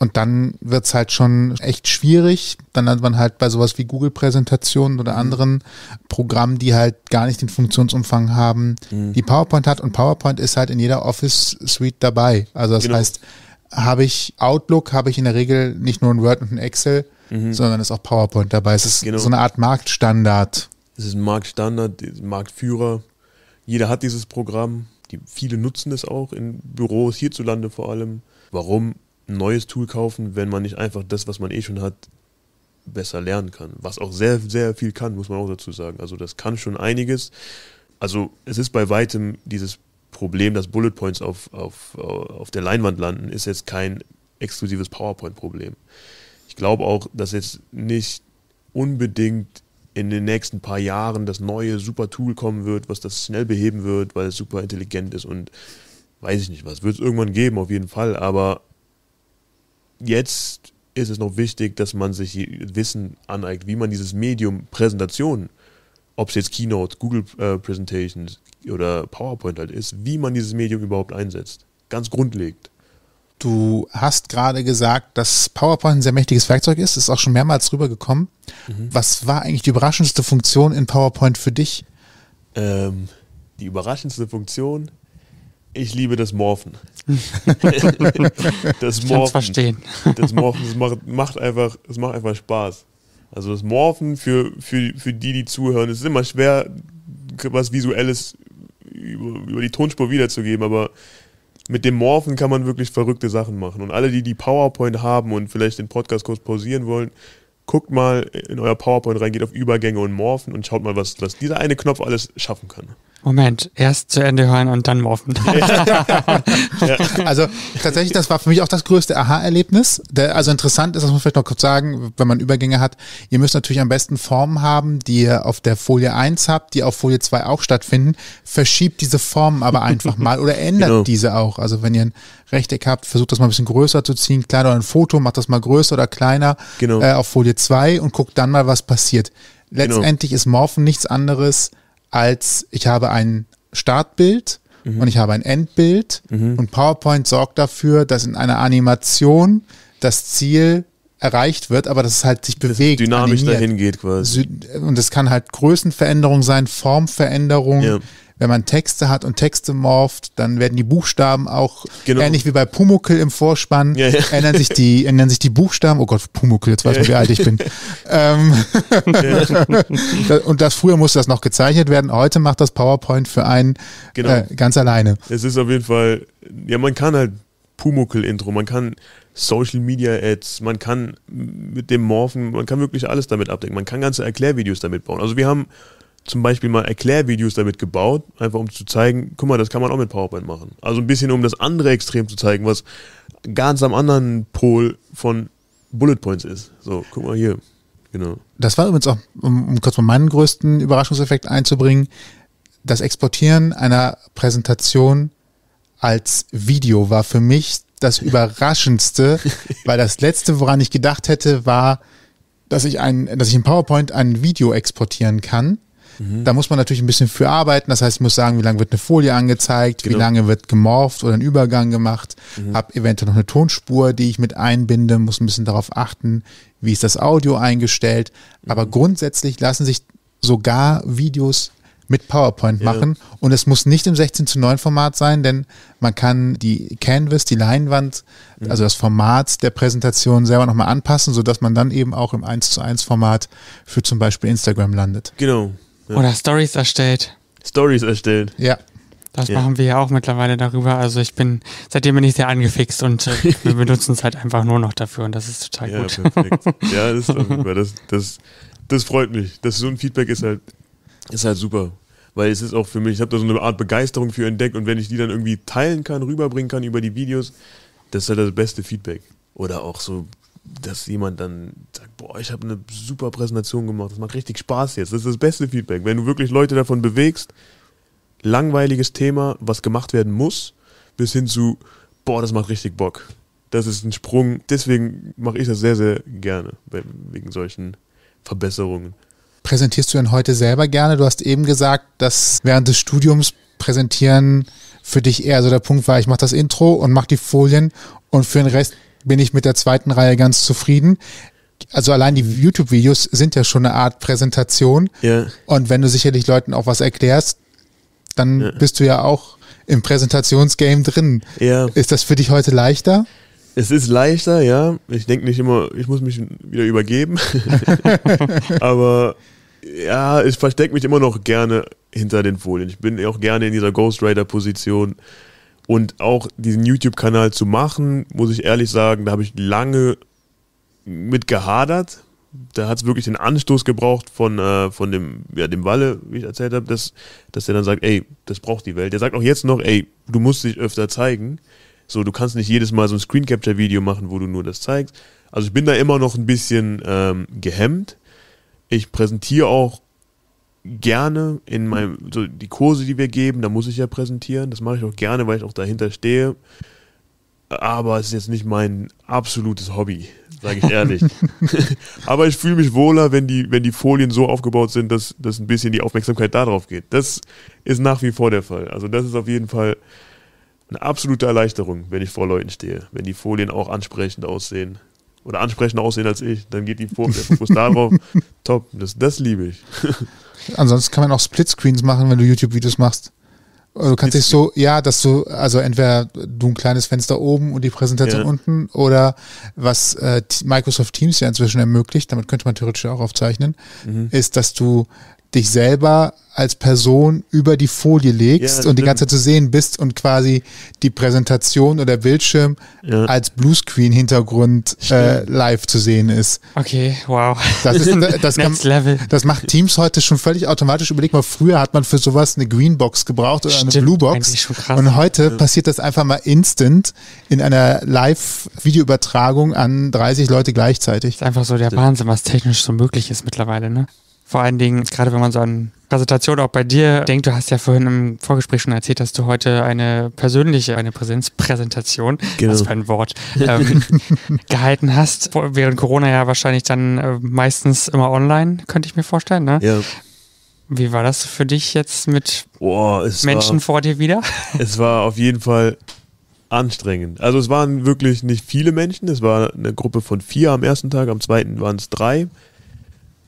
Und dann wird's halt schon echt schwierig. Dann hat man halt bei sowas wie Google-Präsentationen oder mhm. anderen Programmen, die halt gar nicht den Funktionsumfang haben, mhm. die PowerPoint hat. Und PowerPoint ist halt in jeder Office-Suite dabei. Also das genau. heißt, habe ich Outlook, habe ich in der Regel nicht nur ein Word und ein Excel, mhm. sondern ist auch PowerPoint dabei. Es ist genau. so eine Art Marktstandard. Es ist ein Marktstandard, Marktführer. Jeder hat dieses Programm. Die, viele nutzen es auch in Büros, hierzulande vor allem. Warum? ein neues Tool kaufen, wenn man nicht einfach das, was man eh schon hat, besser lernen kann. Was auch sehr, sehr viel kann, muss man auch dazu sagen. Also das kann schon einiges. Also es ist bei weitem dieses Problem, dass Bullet Points auf, auf, auf der Leinwand landen, ist jetzt kein exklusives PowerPoint-Problem. Ich glaube auch, dass jetzt nicht unbedingt in den nächsten paar Jahren das neue super Tool kommen wird, was das schnell beheben wird, weil es super intelligent ist und weiß ich nicht was. Wird es irgendwann geben, auf jeden Fall, aber jetzt ist es noch wichtig, dass man sich Wissen aneigt, wie man dieses Medium Präsentation, ob es jetzt Keynote, Google äh, Presentations oder PowerPoint halt ist, wie man dieses Medium überhaupt einsetzt. Ganz grundlegend. Du hast gerade gesagt, dass PowerPoint ein sehr mächtiges Werkzeug ist. ist auch schon mehrmals rübergekommen. Mhm. Was war eigentlich die überraschendste Funktion in PowerPoint für dich? Ähm, die überraschendste Funktion ich liebe das Morphen. das Morphen. Kann's verstehen. Das Morphen das macht, macht, einfach, das macht einfach Spaß. Also das Morphen für, für, für die, die zuhören, es ist immer schwer, was Visuelles über, über die Tonspur wiederzugeben, aber mit dem Morphen kann man wirklich verrückte Sachen machen. Und alle, die die PowerPoint haben und vielleicht den Podcast kurz pausieren wollen, guckt mal in euer PowerPoint rein, geht auf Übergänge und Morphen und schaut mal, was, was dieser eine Knopf alles schaffen kann. Moment, erst zu Ende hören und dann morphen. Ja. ja. Also tatsächlich, das war für mich auch das größte Aha-Erlebnis. Also interessant ist, das muss man vielleicht noch kurz sagen, wenn man Übergänge hat, ihr müsst natürlich am besten Formen haben, die ihr auf der Folie 1 habt, die auf Folie 2 auch stattfinden. Verschiebt diese Formen aber einfach mal oder ändert genau. diese auch. Also wenn ihr ein Rechteck habt, versucht das mal ein bisschen größer zu ziehen, kleiner oder ein Foto, macht das mal größer oder kleiner genau. äh, auf Folie 2 und guckt dann mal, was passiert. Genau. Letztendlich genau. ist Morphen nichts anderes als ich habe ein Startbild mhm. und ich habe ein Endbild mhm. und PowerPoint sorgt dafür, dass in einer Animation das Ziel erreicht wird, aber dass es halt sich bewegt. Dynamisch animiert. dahin geht quasi. Und es kann halt Größenveränderung sein, Formveränderung, ja wenn man Texte hat und Texte morpht, dann werden die Buchstaben auch genau. ähnlich wie bei Pumuckel im Vorspann, ja, ja. Ändern, sich die, ändern sich die Buchstaben. Oh Gott, Pumuckel, jetzt weiß man, wie alt ich bin. Ähm, und das früher musste das noch gezeichnet werden, heute macht das PowerPoint für einen genau. äh, ganz alleine. Es ist auf jeden Fall, ja, man kann halt Pumuckel-Intro, man kann Social Media Ads, man kann mit dem Morphen, man kann wirklich alles damit abdecken, man kann ganze Erklärvideos damit bauen. Also wir haben zum Beispiel mal Erklärvideos damit gebaut, einfach um zu zeigen, guck mal, das kann man auch mit PowerPoint machen. Also ein bisschen, um das andere Extrem zu zeigen, was ganz am anderen Pol von Bullet Points ist. So, guck mal hier. Genau. Das war übrigens auch, um, um kurz mal meinen größten Überraschungseffekt einzubringen, das Exportieren einer Präsentation als Video war für mich das Überraschendste, weil das Letzte, woran ich gedacht hätte, war, dass ich, ein, dass ich in PowerPoint ein Video exportieren kann. Da muss man natürlich ein bisschen für arbeiten. Das heißt, ich muss sagen, wie lange wird eine Folie angezeigt, genau. wie lange wird gemorpht oder ein Übergang gemacht, mhm. habe eventuell noch eine Tonspur, die ich mit einbinde, muss ein bisschen darauf achten, wie ist das Audio eingestellt. Aber mhm. grundsätzlich lassen sich sogar Videos mit PowerPoint ja. machen. Und es muss nicht im 16 zu 9 Format sein, denn man kann die Canvas, die Leinwand, mhm. also das Format der Präsentation selber nochmal anpassen, sodass man dann eben auch im 1 zu 1 Format für zum Beispiel Instagram landet. Genau, ja. Oder Stories erstellt. Stories erstellt. Ja. Das ja. machen wir ja auch mittlerweile darüber. Also ich bin, seitdem bin ich sehr angefixt und äh, wir benutzen es halt einfach nur noch dafür und das ist total ja, gut. Perfekt. Ja, das, das, das, das freut mich. Das, so ein Feedback ist halt, ist halt super. Weil es ist auch für mich, ich habe da so eine Art Begeisterung für entdeckt und wenn ich die dann irgendwie teilen kann, rüberbringen kann über die Videos, das ist halt das beste Feedback. Oder auch so dass jemand dann sagt, boah, ich habe eine super Präsentation gemacht, das macht richtig Spaß jetzt. Das ist das beste Feedback. Wenn du wirklich Leute davon bewegst, langweiliges Thema, was gemacht werden muss, bis hin zu, boah, das macht richtig Bock. Das ist ein Sprung. Deswegen mache ich das sehr, sehr gerne, wegen solchen Verbesserungen. Präsentierst du denn heute selber gerne? Du hast eben gesagt, dass während des Studiums präsentieren für dich eher so der Punkt war, ich mache das Intro und mache die Folien und für den Rest bin ich mit der zweiten Reihe ganz zufrieden. Also allein die YouTube-Videos sind ja schon eine Art Präsentation. Ja. Und wenn du sicherlich Leuten auch was erklärst, dann ja. bist du ja auch im Präsentationsgame drin. Ja. Ist das für dich heute leichter? Es ist leichter, ja. Ich denke nicht immer, ich muss mich wieder übergeben. Aber ja, ich verstecke mich immer noch gerne hinter den Folien. Ich bin auch gerne in dieser Ghostwriter-Position. Und auch diesen YouTube-Kanal zu machen, muss ich ehrlich sagen, da habe ich lange mit gehadert. Da hat es wirklich den Anstoß gebraucht von, äh, von dem, ja, dem Walle, wie ich erzählt habe, dass, dass der dann sagt, ey, das braucht die Welt. Der sagt auch jetzt noch, ey, du musst dich öfter zeigen. So, du kannst nicht jedes Mal so ein Screen Capture Video machen, wo du nur das zeigst. Also ich bin da immer noch ein bisschen ähm, gehemmt. Ich präsentiere auch gerne in meinem, so die Kurse, die wir geben, da muss ich ja präsentieren. Das mache ich auch gerne, weil ich auch dahinter stehe. Aber es ist jetzt nicht mein absolutes Hobby, sage ich ehrlich. Aber ich fühle mich wohler, wenn die, wenn die Folien so aufgebaut sind, dass, dass ein bisschen die Aufmerksamkeit darauf geht. Das ist nach wie vor der Fall. Also das ist auf jeden Fall eine absolute Erleichterung, wenn ich vor Leuten stehe, wenn die Folien auch ansprechend aussehen oder ansprechender aussehen als ich, dann geht die Fokus darauf. Top, das, das liebe ich. Ansonsten kann man auch Splitscreens machen, wenn du YouTube-Videos machst. Also du kannst dich so, ja, dass du, also entweder du ein kleines Fenster oben und die Präsentation ja. unten oder was äh, Microsoft Teams ja inzwischen ermöglicht, damit könnte man theoretisch auch aufzeichnen, mhm. ist, dass du dich selber als Person über die Folie legst ja, und die ganze Zeit zu sehen bist und quasi die Präsentation oder Bildschirm ja. als Bluescreen-Hintergrund äh, live zu sehen ist. Okay, wow. Das, ist, das, kann, das macht Teams heute schon völlig automatisch. Überleg mal, früher hat man für sowas eine Greenbox gebraucht oder Stimmt, eine Bluebox. Und heute ja. passiert das einfach mal instant in einer Live-Videoübertragung an 30 Leute gleichzeitig. Das ist einfach so der Wahnsinn, was technisch so möglich ist mittlerweile, ne? Vor allen Dingen, gerade wenn man so an Präsentationen auch bei dir denkt, du hast ja vorhin im Vorgespräch schon erzählt, dass du heute eine persönliche, eine Präsenzpräsentation, genau. was für ein Wort, ähm, gehalten hast. Während Corona ja wahrscheinlich dann äh, meistens immer online, könnte ich mir vorstellen, ne? Ja. Wie war das für dich jetzt mit oh, Menschen war, vor dir wieder? Es war auf jeden Fall anstrengend. Also es waren wirklich nicht viele Menschen. Es war eine Gruppe von vier am ersten Tag, am zweiten waren es drei,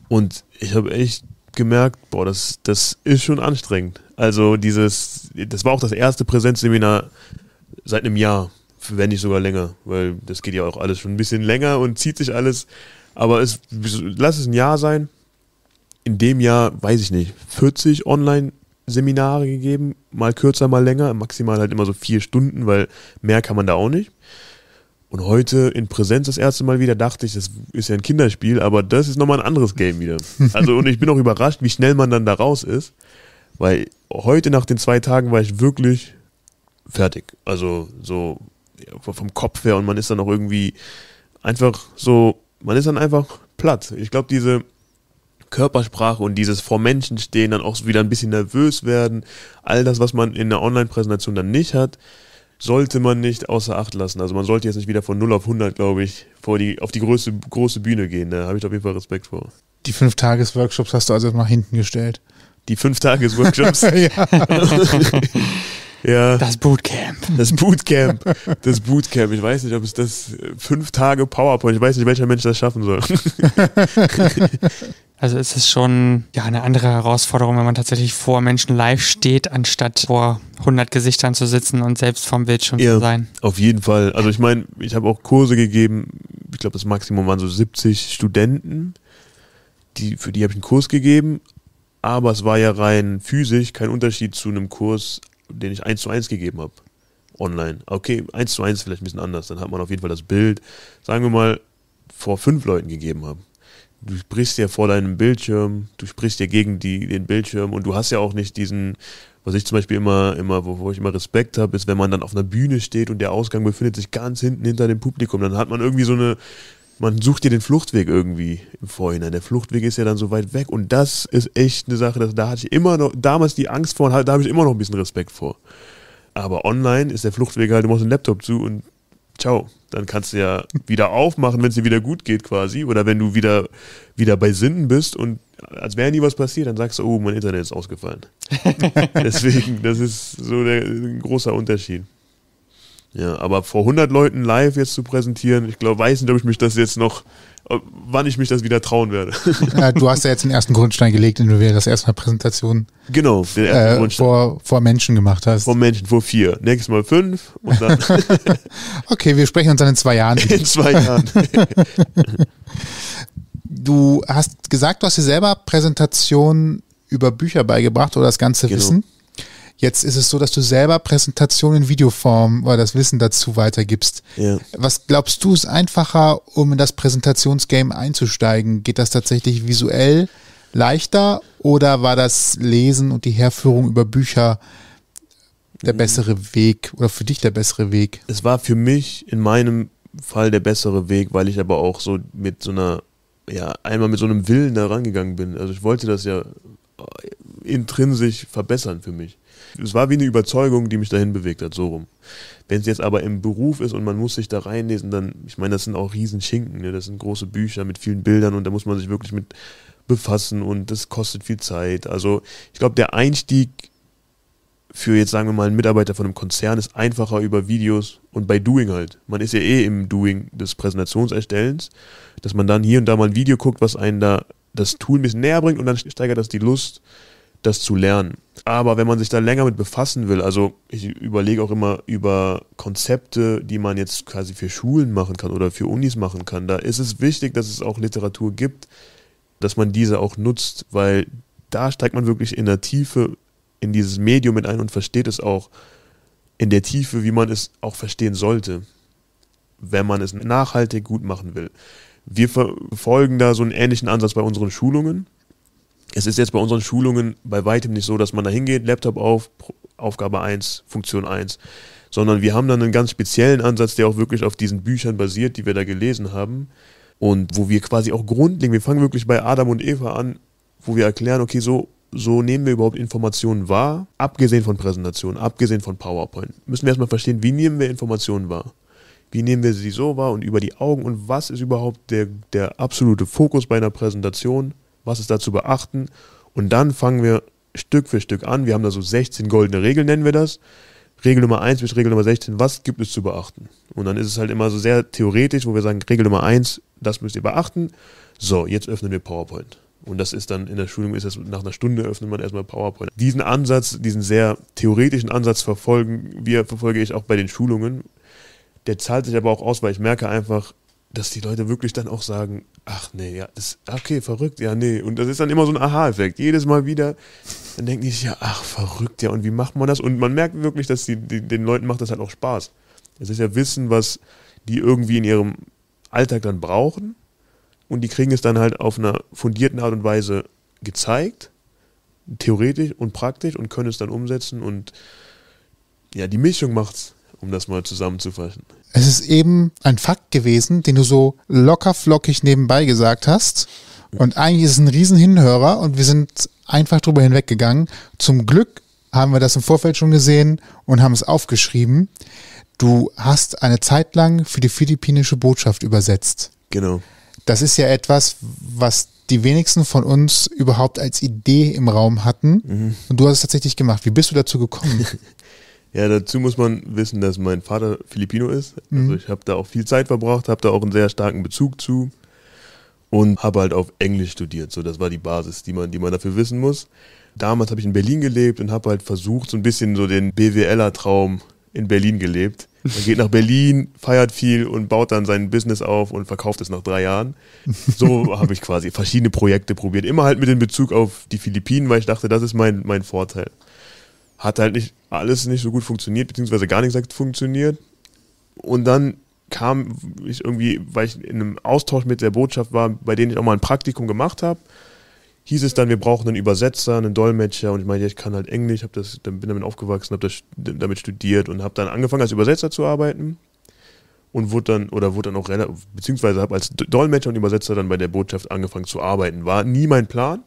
und ich habe echt gemerkt, boah, das, das ist schon anstrengend. Also dieses, das war auch das erste Präsenzseminar seit einem Jahr, wenn nicht sogar länger, weil das geht ja auch alles schon ein bisschen länger und zieht sich alles. Aber es, lass es ein Jahr sein. In dem Jahr, weiß ich nicht, 40 Online-Seminare gegeben, mal kürzer, mal länger, maximal halt immer so vier Stunden, weil mehr kann man da auch nicht. Und heute in Präsenz das erste Mal wieder dachte ich, das ist ja ein Kinderspiel, aber das ist nochmal ein anderes Game wieder. Also und ich bin auch überrascht, wie schnell man dann da raus ist, weil heute nach den zwei Tagen war ich wirklich fertig. Also so vom Kopf her und man ist dann auch irgendwie einfach so, man ist dann einfach platt. Ich glaube, diese Körpersprache und dieses vor Menschen stehen, dann auch wieder ein bisschen nervös werden, all das, was man in der Online-Präsentation dann nicht hat, sollte man nicht außer Acht lassen. Also man sollte jetzt nicht wieder von 0 auf 100, glaube ich, vor die, auf die größte, große Bühne gehen. Da habe ich auf jeden Fall Respekt vor. Die Fünf-Tages-Workshops hast du also nach hinten gestellt. Die Fünf-Tages-Workshops? ja. Ja. Das Bootcamp. Das Bootcamp. Das Bootcamp. Ich weiß nicht, ob es das äh, fünf Tage PowerPoint, ich weiß nicht, welcher Mensch das schaffen soll. Also es ist schon ja eine andere Herausforderung, wenn man tatsächlich vor Menschen live steht, anstatt vor 100 Gesichtern zu sitzen und selbst vom Bildschirm ja, zu sein. Auf jeden Fall. Also ich meine, ich habe auch Kurse gegeben. Ich glaube, das Maximum waren so 70 Studenten. Die, für die habe ich einen Kurs gegeben. Aber es war ja rein physisch kein Unterschied zu einem Kurs den ich eins zu eins gegeben habe. Online. Okay, eins zu eins vielleicht ein bisschen anders. Dann hat man auf jeden Fall das Bild, sagen wir mal, vor fünf Leuten gegeben habe. Du sprichst ja vor deinem Bildschirm, du sprichst ja gegen die, den Bildschirm und du hast ja auch nicht diesen, was ich zum Beispiel immer, immer, wo, wo ich immer Respekt habe, ist, wenn man dann auf einer Bühne steht und der Ausgang befindet sich ganz hinten hinter dem Publikum, dann hat man irgendwie so eine, man sucht dir den Fluchtweg irgendwie im Vorhinein. Der Fluchtweg ist ja dann so weit weg und das ist echt eine Sache, dass, da hatte ich immer noch, damals die Angst vor und da habe ich immer noch ein bisschen Respekt vor. Aber online ist der Fluchtweg halt, du machst den Laptop zu und ciao. Dann kannst du ja wieder aufmachen, wenn es dir wieder gut geht quasi oder wenn du wieder, wieder bei Sinnen bist und als wäre nie was passiert, dann sagst du, oh, mein Internet ist ausgefallen. Deswegen, das ist so der, ein großer Unterschied. Ja, aber vor 100 Leuten live jetzt zu präsentieren, ich glaube, weiß nicht, ob ich mich das jetzt noch, wann ich mich das wieder trauen werde. Ja, du hast ja jetzt den ersten Grundstein gelegt, indem du das erste Mal Präsentationen genau, den äh, vor, vor Menschen gemacht hast. Vor Menschen, vor vier. Nächstes Mal fünf und dann. okay, wir sprechen uns dann in zwei Jahren. In zwei Jahren. du hast gesagt, du hast dir selber Präsentationen über Bücher beigebracht oder das ganze genau. Wissen. Jetzt ist es so, dass du selber Präsentationen in Videoform oder das Wissen dazu weitergibst. Ja. Was glaubst du, ist einfacher, um in das Präsentationsgame einzusteigen? Geht das tatsächlich visuell leichter oder war das Lesen und die Herführung über Bücher der mhm. bessere Weg oder für dich der bessere Weg? Es war für mich in meinem Fall der bessere Weg, weil ich aber auch so mit so einer, ja, einmal mit so einem Willen da rangegangen bin. Also ich wollte das ja äh, intrinsisch verbessern für mich es war wie eine Überzeugung, die mich dahin bewegt hat, so rum. Wenn es jetzt aber im Beruf ist und man muss sich da reinlesen, dann, ich meine, das sind auch Riesenschinken, ne? das sind große Bücher mit vielen Bildern und da muss man sich wirklich mit befassen und das kostet viel Zeit. Also ich glaube, der Einstieg für jetzt sagen wir mal einen Mitarbeiter von einem Konzern ist einfacher über Videos und bei Doing halt. Man ist ja eh im Doing des Präsentationserstellens, dass man dann hier und da mal ein Video guckt, was einen da das Tool ein bisschen näher bringt und dann steigert das die Lust das zu lernen. Aber wenn man sich da länger mit befassen will, also ich überlege auch immer über Konzepte, die man jetzt quasi für Schulen machen kann oder für Unis machen kann, da ist es wichtig, dass es auch Literatur gibt, dass man diese auch nutzt, weil da steigt man wirklich in der Tiefe in dieses Medium mit ein und versteht es auch in der Tiefe, wie man es auch verstehen sollte, wenn man es nachhaltig gut machen will. Wir verfolgen da so einen ähnlichen Ansatz bei unseren Schulungen es ist jetzt bei unseren Schulungen bei weitem nicht so, dass man da hingeht, Laptop auf, Aufgabe 1, Funktion 1, sondern wir haben dann einen ganz speziellen Ansatz, der auch wirklich auf diesen Büchern basiert, die wir da gelesen haben und wo wir quasi auch grundlegend, wir fangen wirklich bei Adam und Eva an, wo wir erklären, okay, so so nehmen wir überhaupt Informationen wahr, abgesehen von Präsentationen, abgesehen von PowerPoint. Müssen wir erstmal verstehen, wie nehmen wir Informationen wahr? Wie nehmen wir sie so wahr und über die Augen und was ist überhaupt der, der absolute Fokus bei einer Präsentation? was ist da zu beachten. Und dann fangen wir Stück für Stück an. Wir haben da so 16 goldene Regeln, nennen wir das. Regel Nummer 1 bis Regel Nummer 16, was gibt es zu beachten? Und dann ist es halt immer so sehr theoretisch, wo wir sagen, Regel Nummer 1, das müsst ihr beachten. So, jetzt öffnen wir PowerPoint. Und das ist dann in der Schulung, ist das nach einer Stunde öffnet man erstmal PowerPoint. Diesen Ansatz, diesen sehr theoretischen Ansatz verfolgen wir, verfolge ich auch bei den Schulungen. Der zahlt sich aber auch aus, weil ich merke einfach, dass die Leute wirklich dann auch sagen, ach nee, ja, das, okay, verrückt, ja, nee. Und das ist dann immer so ein Aha-Effekt. Jedes Mal wieder, dann denken die sich, ja, ach, verrückt, ja, und wie macht man das? Und man merkt wirklich, dass die, die, den Leuten macht das halt auch Spaß. Es ist ja Wissen, was die irgendwie in ihrem Alltag dann brauchen. Und die kriegen es dann halt auf einer fundierten Art und Weise gezeigt, theoretisch und praktisch und können es dann umsetzen. Und ja, die Mischung macht's um das mal zusammenzufassen. Es ist eben ein Fakt gewesen, den du so lockerflockig nebenbei gesagt hast. Und eigentlich ist es ein Riesenhinhörer und wir sind einfach drüber hinweggegangen. Zum Glück haben wir das im Vorfeld schon gesehen und haben es aufgeschrieben. Du hast eine Zeit lang für die philippinische Botschaft übersetzt. Genau. Das ist ja etwas, was die wenigsten von uns überhaupt als Idee im Raum hatten. Mhm. Und du hast es tatsächlich gemacht. Wie bist du dazu gekommen? Ja, dazu muss man wissen, dass mein Vater Filipino ist. Also mhm. Also ich habe da auch viel Zeit verbracht, habe da auch einen sehr starken Bezug zu und habe halt auf Englisch studiert. So, das war die Basis, die man, die man dafür wissen muss. Damals habe ich in Berlin gelebt und habe halt versucht, so ein bisschen so den BWLer-Traum in Berlin gelebt. Man geht nach Berlin, feiert viel und baut dann sein Business auf und verkauft es nach drei Jahren. So habe ich quasi verschiedene Projekte probiert. Immer halt mit dem Bezug auf die Philippinen, weil ich dachte, das ist mein, mein Vorteil hat halt nicht alles nicht so gut funktioniert, beziehungsweise gar nichts funktioniert. Und dann kam ich irgendwie, weil ich in einem Austausch mit der Botschaft war, bei denen ich auch mal ein Praktikum gemacht habe, hieß es dann, wir brauchen einen Übersetzer, einen Dolmetscher und ich meine, ich kann halt Englisch, hab das, bin damit aufgewachsen, habe damit studiert und habe dann angefangen als Übersetzer zu arbeiten und wurde dann oder wurde dann auch beziehungsweise habe als Dolmetscher und Übersetzer dann bei der Botschaft angefangen zu arbeiten. War nie mein Plan.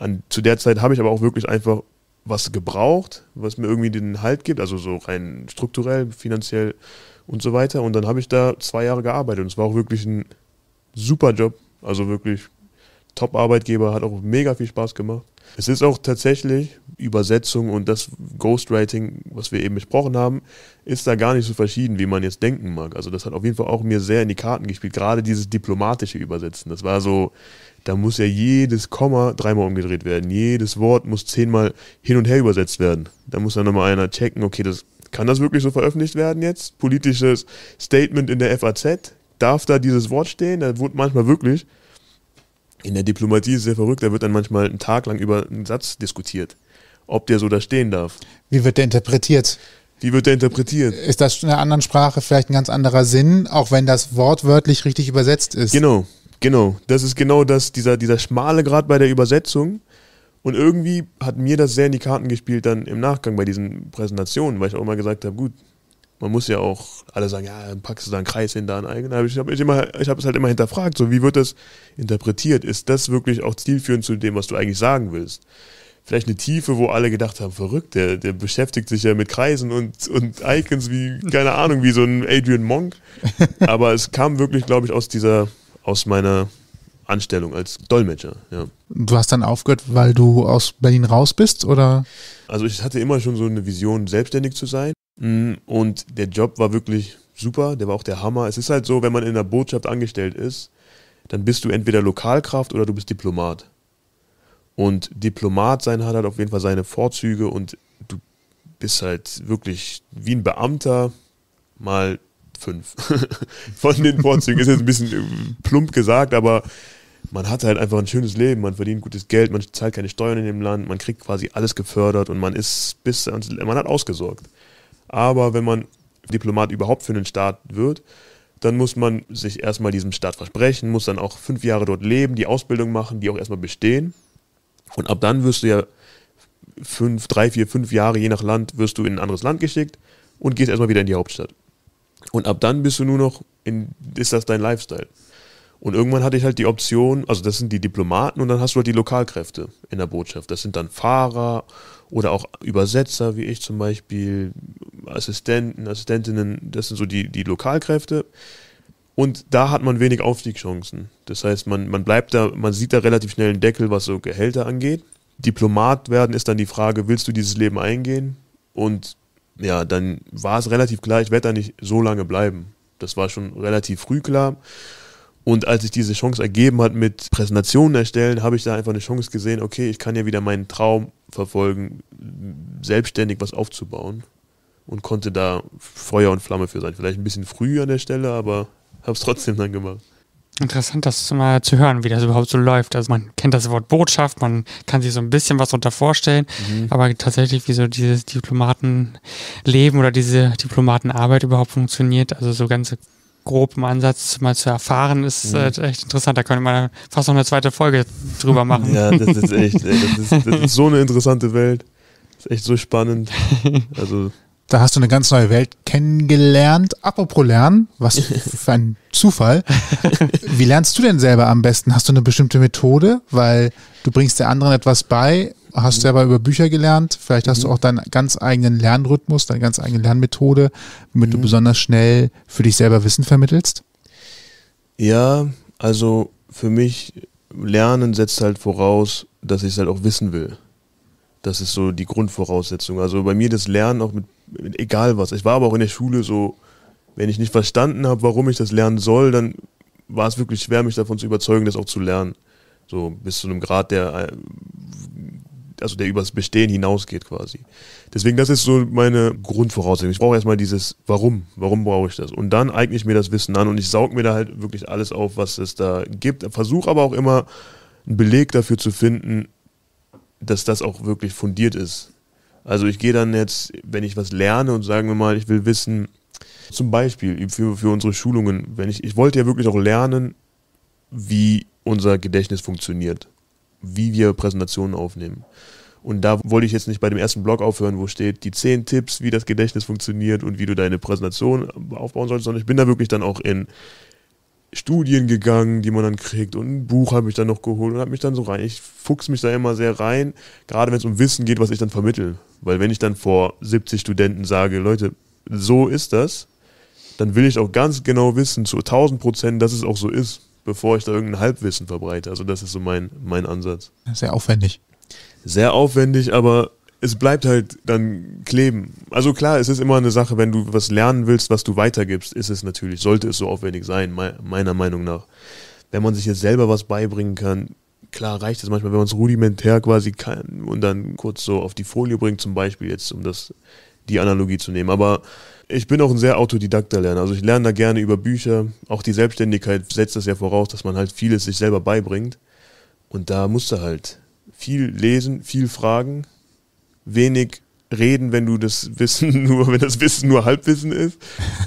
An, zu der Zeit habe ich aber auch wirklich einfach was gebraucht, was mir irgendwie den Halt gibt, also so rein strukturell, finanziell und so weiter. Und dann habe ich da zwei Jahre gearbeitet und es war auch wirklich ein super Job, also wirklich Top-Arbeitgeber, hat auch mega viel Spaß gemacht. Es ist auch tatsächlich, Übersetzung und das Ghostwriting, was wir eben besprochen haben, ist da gar nicht so verschieden, wie man jetzt denken mag. Also das hat auf jeden Fall auch mir sehr in die Karten gespielt, gerade dieses diplomatische Übersetzen. Das war so, da muss ja jedes Komma dreimal umgedreht werden, jedes Wort muss zehnmal hin und her übersetzt werden. Da muss dann nochmal einer checken, okay, das, kann das wirklich so veröffentlicht werden jetzt? Politisches Statement in der FAZ? Darf da dieses Wort stehen? Da wurde manchmal wirklich in der Diplomatie ist es sehr verrückt, da wird dann manchmal einen Tag lang über einen Satz diskutiert ob der so da stehen darf. Wie wird der interpretiert? Wie wird der interpretiert? Ist das in einer anderen Sprache vielleicht ein ganz anderer Sinn, auch wenn das wortwörtlich richtig übersetzt ist? Genau, genau. Das ist genau das, dieser, dieser schmale Grad bei der Übersetzung. Und irgendwie hat mir das sehr in die Karten gespielt dann im Nachgang bei diesen Präsentationen, weil ich auch immer gesagt habe, gut, man muss ja auch alle sagen, ja, dann packst du da einen Kreis hin, da einen eigenen. Ich habe ich ich hab es halt immer hinterfragt, so wie wird das interpretiert? Ist das wirklich auch zielführend zu dem, was du eigentlich sagen willst? vielleicht eine Tiefe, wo alle gedacht haben, verrückt, der, der beschäftigt sich ja mit Kreisen und, und Icons wie, keine Ahnung, wie so ein Adrian Monk. Aber es kam wirklich, glaube ich, aus dieser, aus meiner Anstellung als Dolmetscher. Ja. Du hast dann aufgehört, weil du aus Berlin raus bist, oder? Also ich hatte immer schon so eine Vision, selbstständig zu sein. Mm, und der Job war wirklich super, der war auch der Hammer. Es ist halt so, wenn man in der Botschaft angestellt ist, dann bist du entweder Lokalkraft oder du bist Diplomat. Und Diplomat sein hat halt auf jeden Fall seine Vorzüge und du bist halt wirklich wie ein Beamter mal fünf. Von den Vorzügen ist jetzt ein bisschen äh, plump gesagt, aber man hat halt einfach ein schönes Leben, man verdient gutes Geld, man zahlt keine Steuern in dem Land, man kriegt quasi alles gefördert und man ist bis man hat ausgesorgt. Aber wenn man Diplomat überhaupt für einen Staat wird, dann muss man sich erstmal diesem Staat versprechen, muss dann auch fünf Jahre dort leben, die Ausbildung machen, die auch erstmal bestehen. Und ab dann wirst du ja fünf, drei, vier, fünf Jahre, je nach Land, wirst du in ein anderes Land geschickt und gehst erstmal wieder in die Hauptstadt. Und ab dann bist du nur noch in, ist das dein Lifestyle. Und irgendwann hatte ich halt die Option, also das sind die Diplomaten und dann hast du halt die Lokalkräfte in der Botschaft. Das sind dann Fahrer oder auch Übersetzer, wie ich zum Beispiel, Assistenten, Assistentinnen, das sind so die, die Lokalkräfte. Und da hat man wenig Aufstiegschancen. Das heißt, man, man bleibt da, man sieht da relativ schnell einen Deckel, was so Gehälter angeht. Diplomat werden ist dann die Frage, willst du dieses Leben eingehen? Und ja, dann war es relativ klar, ich werde da nicht so lange bleiben. Das war schon relativ früh klar. Und als sich diese Chance ergeben hat mit Präsentationen erstellen, habe ich da einfach eine Chance gesehen, okay, ich kann ja wieder meinen Traum verfolgen, selbstständig was aufzubauen und konnte da Feuer und Flamme für sein. Vielleicht ein bisschen früh an der Stelle, aber habe es trotzdem dann gemacht. Interessant, das mal zu hören, wie das überhaupt so läuft. Also man kennt das Wort Botschaft, man kann sich so ein bisschen was darunter vorstellen, mhm. aber tatsächlich, wie so dieses Diplomatenleben oder diese Diplomatenarbeit überhaupt funktioniert, also so ganz grob im Ansatz mal zu erfahren, ist mhm. äh, echt interessant. Da könnte man fast noch eine zweite Folge drüber machen. ja, das ist echt, ey, das, ist, das ist so eine interessante Welt. Das ist echt so spannend. Also da hast du eine ganz neue Welt kennengelernt. Apropos Lernen, was für ein Zufall. Wie lernst du denn selber am besten? Hast du eine bestimmte Methode? Weil du bringst der anderen etwas bei, hast mhm. selber über Bücher gelernt, vielleicht hast mhm. du auch deinen ganz eigenen Lernrhythmus, deine ganz eigene Lernmethode, womit mhm. du besonders schnell für dich selber Wissen vermittelst? Ja, also für mich, Lernen setzt halt voraus, dass ich es halt auch wissen will. Das ist so die Grundvoraussetzung. Also bei mir das Lernen auch mit egal was. Ich war aber auch in der Schule so, wenn ich nicht verstanden habe, warum ich das lernen soll, dann war es wirklich schwer, mich davon zu überzeugen, das auch zu lernen. So bis zu einem Grad, der äh, also der übers Bestehen hinausgeht quasi. Deswegen, das ist so meine Grundvoraussetzung. Ich brauche erstmal dieses Warum, warum brauche ich das? Und dann eigne ich mir das Wissen an und ich saug mir da halt wirklich alles auf, was es da gibt. Versuche aber auch immer einen Beleg dafür zu finden, dass das auch wirklich fundiert ist. Also ich gehe dann jetzt, wenn ich was lerne und sagen wir mal, ich will wissen, zum Beispiel für, für unsere Schulungen, wenn ich, ich wollte ja wirklich auch lernen, wie unser Gedächtnis funktioniert, wie wir Präsentationen aufnehmen. Und da wollte ich jetzt nicht bei dem ersten Blog aufhören, wo steht die zehn Tipps, wie das Gedächtnis funktioniert und wie du deine Präsentation aufbauen solltest, sondern ich bin da wirklich dann auch in Studien gegangen, die man dann kriegt und ein Buch habe ich dann noch geholt und habe mich dann so rein. Ich fuchs mich da immer sehr rein, gerade wenn es um Wissen geht, was ich dann vermittel. Weil wenn ich dann vor 70 Studenten sage, Leute, so ist das, dann will ich auch ganz genau wissen, zu 1000 Prozent, dass es auch so ist, bevor ich da irgendein Halbwissen verbreite. Also das ist so mein, mein Ansatz. Sehr aufwendig. Sehr aufwendig, aber es bleibt halt dann kleben. Also klar, es ist immer eine Sache, wenn du was lernen willst, was du weitergibst, ist es natürlich, sollte es so aufwendig sein, meiner Meinung nach. Wenn man sich jetzt selber was beibringen kann, klar reicht es manchmal, wenn man es rudimentär quasi kann und dann kurz so auf die Folie bringt, zum Beispiel jetzt, um das, die Analogie zu nehmen. Aber ich bin auch ein sehr autodidakter Lerner. Also ich lerne da gerne über Bücher. Auch die Selbstständigkeit setzt das ja voraus, dass man halt vieles sich selber beibringt. Und da musst du halt viel lesen, viel fragen wenig reden, wenn du das Wissen nur, wenn das Wissen nur Halbwissen ist.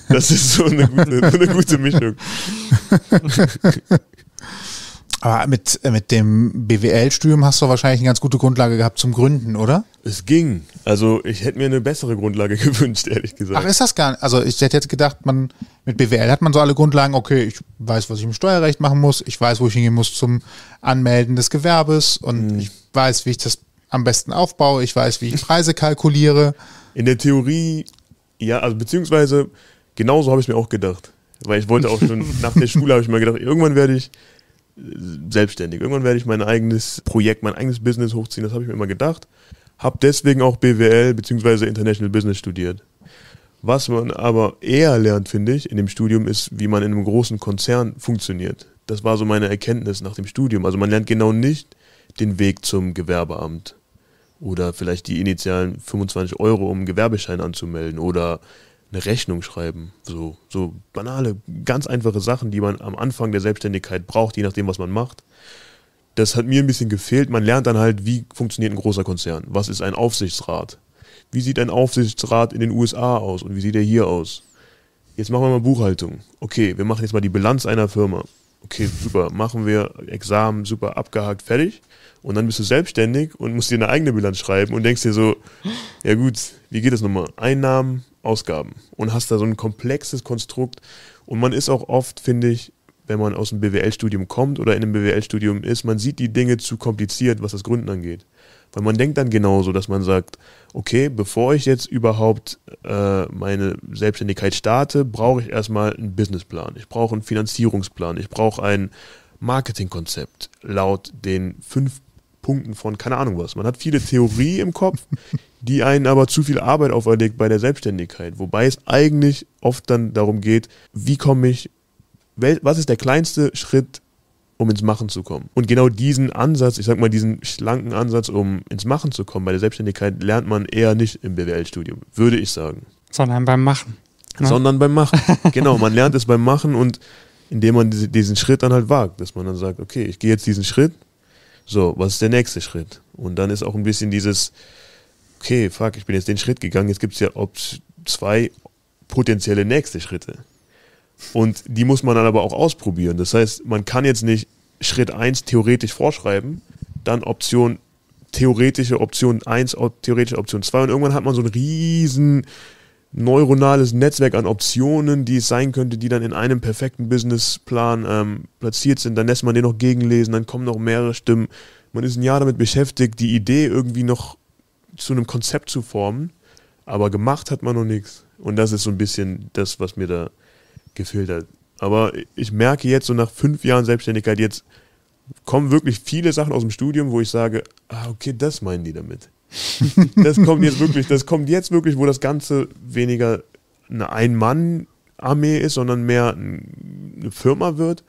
Das ist so eine gute, so eine gute Mischung. Aber mit, mit dem BWL-Studium hast du wahrscheinlich eine ganz gute Grundlage gehabt zum Gründen, oder? Es ging. Also ich hätte mir eine bessere Grundlage gewünscht, ehrlich gesagt. Ach, ist das gar nicht? Also ich hätte jetzt gedacht, man mit BWL hat man so alle Grundlagen, okay, ich weiß, was ich im Steuerrecht machen muss, ich weiß, wo ich hingehen muss zum Anmelden des Gewerbes und hm. ich weiß, wie ich das am besten aufbaue, ich weiß, wie ich Preise kalkuliere. In der Theorie, ja, also beziehungsweise genauso habe ich mir auch gedacht. Weil ich wollte auch schon, nach der Schule habe ich mir gedacht, irgendwann werde ich äh, selbstständig, irgendwann werde ich mein eigenes Projekt, mein eigenes Business hochziehen, das habe ich mir immer gedacht. Habe deswegen auch BWL beziehungsweise International Business studiert. Was man aber eher lernt, finde ich, in dem Studium ist, wie man in einem großen Konzern funktioniert. Das war so meine Erkenntnis nach dem Studium. Also man lernt genau nicht, den Weg zum Gewerbeamt oder vielleicht die initialen 25 Euro, um einen Gewerbeschein anzumelden oder eine Rechnung schreiben. So, so banale, ganz einfache Sachen, die man am Anfang der Selbstständigkeit braucht, je nachdem, was man macht. Das hat mir ein bisschen gefehlt. Man lernt dann halt, wie funktioniert ein großer Konzern? Was ist ein Aufsichtsrat? Wie sieht ein Aufsichtsrat in den USA aus und wie sieht er hier aus? Jetzt machen wir mal Buchhaltung. Okay, wir machen jetzt mal die Bilanz einer Firma. Okay, super, machen wir Examen, super, abgehakt, fertig. Und dann bist du selbstständig und musst dir eine eigene Bilanz schreiben und denkst dir so, ja gut, wie geht das nochmal? Einnahmen, Ausgaben. Und hast da so ein komplexes Konstrukt. Und man ist auch oft, finde ich, wenn man aus dem BWL-Studium kommt oder in einem BWL-Studium ist, man sieht die Dinge zu kompliziert, was das Gründen angeht. Weil man denkt dann genauso, dass man sagt, okay, bevor ich jetzt überhaupt äh, meine Selbstständigkeit starte, brauche ich erstmal einen Businessplan, ich brauche einen Finanzierungsplan, ich brauche ein Marketingkonzept laut den fünf Punkten von keine Ahnung was. Man hat viele Theorie im Kopf, die einen aber zu viel Arbeit auferlegt bei der Selbstständigkeit. Wobei es eigentlich oft dann darum geht, wie komme ich, was ist der kleinste Schritt, um ins Machen zu kommen. Und genau diesen Ansatz, ich sag mal, diesen schlanken Ansatz, um ins Machen zu kommen, bei der Selbstständigkeit lernt man eher nicht im BWL-Studium, würde ich sagen. Sondern beim Machen. Ne? Sondern beim Machen. genau, man lernt es beim Machen und indem man diesen Schritt dann halt wagt, dass man dann sagt, okay, ich gehe jetzt diesen Schritt, so, was ist der nächste Schritt? Und dann ist auch ein bisschen dieses, okay, fuck, ich bin jetzt den Schritt gegangen, jetzt gibt es ja zwei potenzielle nächste Schritte. Und die muss man dann aber auch ausprobieren. Das heißt, man kann jetzt nicht Schritt 1 theoretisch vorschreiben, dann Option, theoretische Option 1, theoretische Option 2 und irgendwann hat man so einen riesen neuronales Netzwerk an Optionen, die es sein könnte, die dann in einem perfekten Businessplan ähm, platziert sind. Dann lässt man den noch gegenlesen, dann kommen noch mehrere Stimmen. Man ist ein Jahr damit beschäftigt, die Idee irgendwie noch zu einem Konzept zu formen, aber gemacht hat man noch nichts. Und das ist so ein bisschen das, was mir da gefehlt hat. Aber ich merke jetzt so nach fünf Jahren Selbstständigkeit, jetzt kommen wirklich viele Sachen aus dem Studium, wo ich sage, ah, okay, das meinen die damit. das kommt jetzt wirklich, das kommt jetzt wirklich, wo das Ganze weniger eine Ein-Mann-Armee ist, sondern mehr eine Firma wird,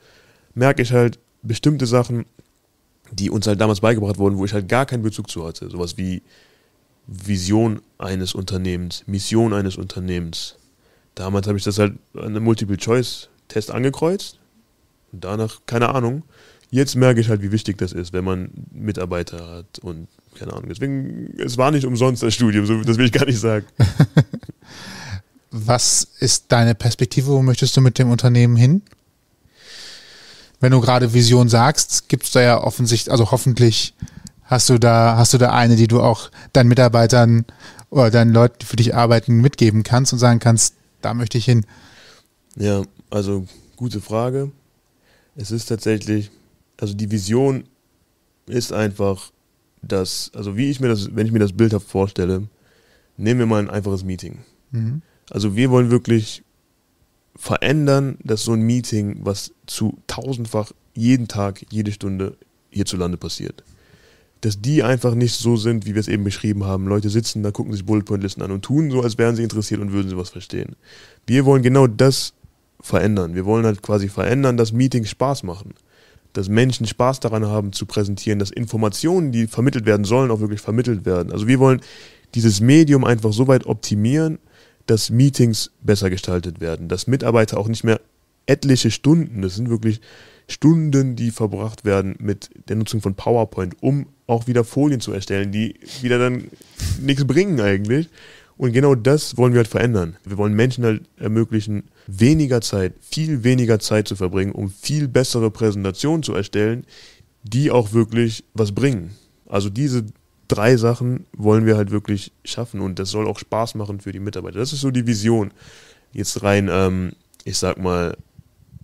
merke ich halt bestimmte Sachen, die uns halt damals beigebracht wurden, wo ich halt gar keinen Bezug zu hatte. Sowas wie Vision eines Unternehmens, Mission eines Unternehmens. Damals habe ich das halt an einem Multiple-Choice-Test angekreuzt. Und danach, keine Ahnung. Jetzt merke ich halt, wie wichtig das ist, wenn man Mitarbeiter hat und keine Ahnung. Deswegen, es war nicht umsonst das Studium, das will ich gar nicht sagen. Was ist deine Perspektive? Wo möchtest du mit dem Unternehmen hin? Wenn du gerade Vision sagst, gibt es da ja offensichtlich, also hoffentlich hast du da, hast du da eine, die du auch deinen Mitarbeitern oder deinen Leuten, die für dich arbeiten, mitgeben kannst und sagen kannst, da möchte ich hin. Ja, also gute Frage. Es ist tatsächlich, also die Vision ist einfach dass, also wie ich mir das, wenn ich mir das bildhaft vorstelle, nehmen wir mal ein einfaches Meeting. Mhm. Also wir wollen wirklich verändern, dass so ein Meeting, was zu tausendfach jeden Tag, jede Stunde hierzulande passiert, dass die einfach nicht so sind, wie wir es eben beschrieben haben. Leute sitzen da, gucken sich Bullet Point Listen an und tun so, als wären sie interessiert und würden sie was verstehen. Wir wollen genau das verändern. Wir wollen halt quasi verändern, dass Meetings Spaß machen dass Menschen Spaß daran haben zu präsentieren, dass Informationen, die vermittelt werden sollen, auch wirklich vermittelt werden. Also wir wollen dieses Medium einfach so weit optimieren, dass Meetings besser gestaltet werden, dass Mitarbeiter auch nicht mehr etliche Stunden, das sind wirklich Stunden, die verbracht werden mit der Nutzung von PowerPoint, um auch wieder Folien zu erstellen, die wieder dann nichts bringen eigentlich, und genau das wollen wir halt verändern. Wir wollen Menschen halt ermöglichen, weniger Zeit, viel weniger Zeit zu verbringen, um viel bessere Präsentationen zu erstellen, die auch wirklich was bringen. Also diese drei Sachen wollen wir halt wirklich schaffen und das soll auch Spaß machen für die Mitarbeiter. Das ist so die Vision. Jetzt rein, ähm, ich sag mal,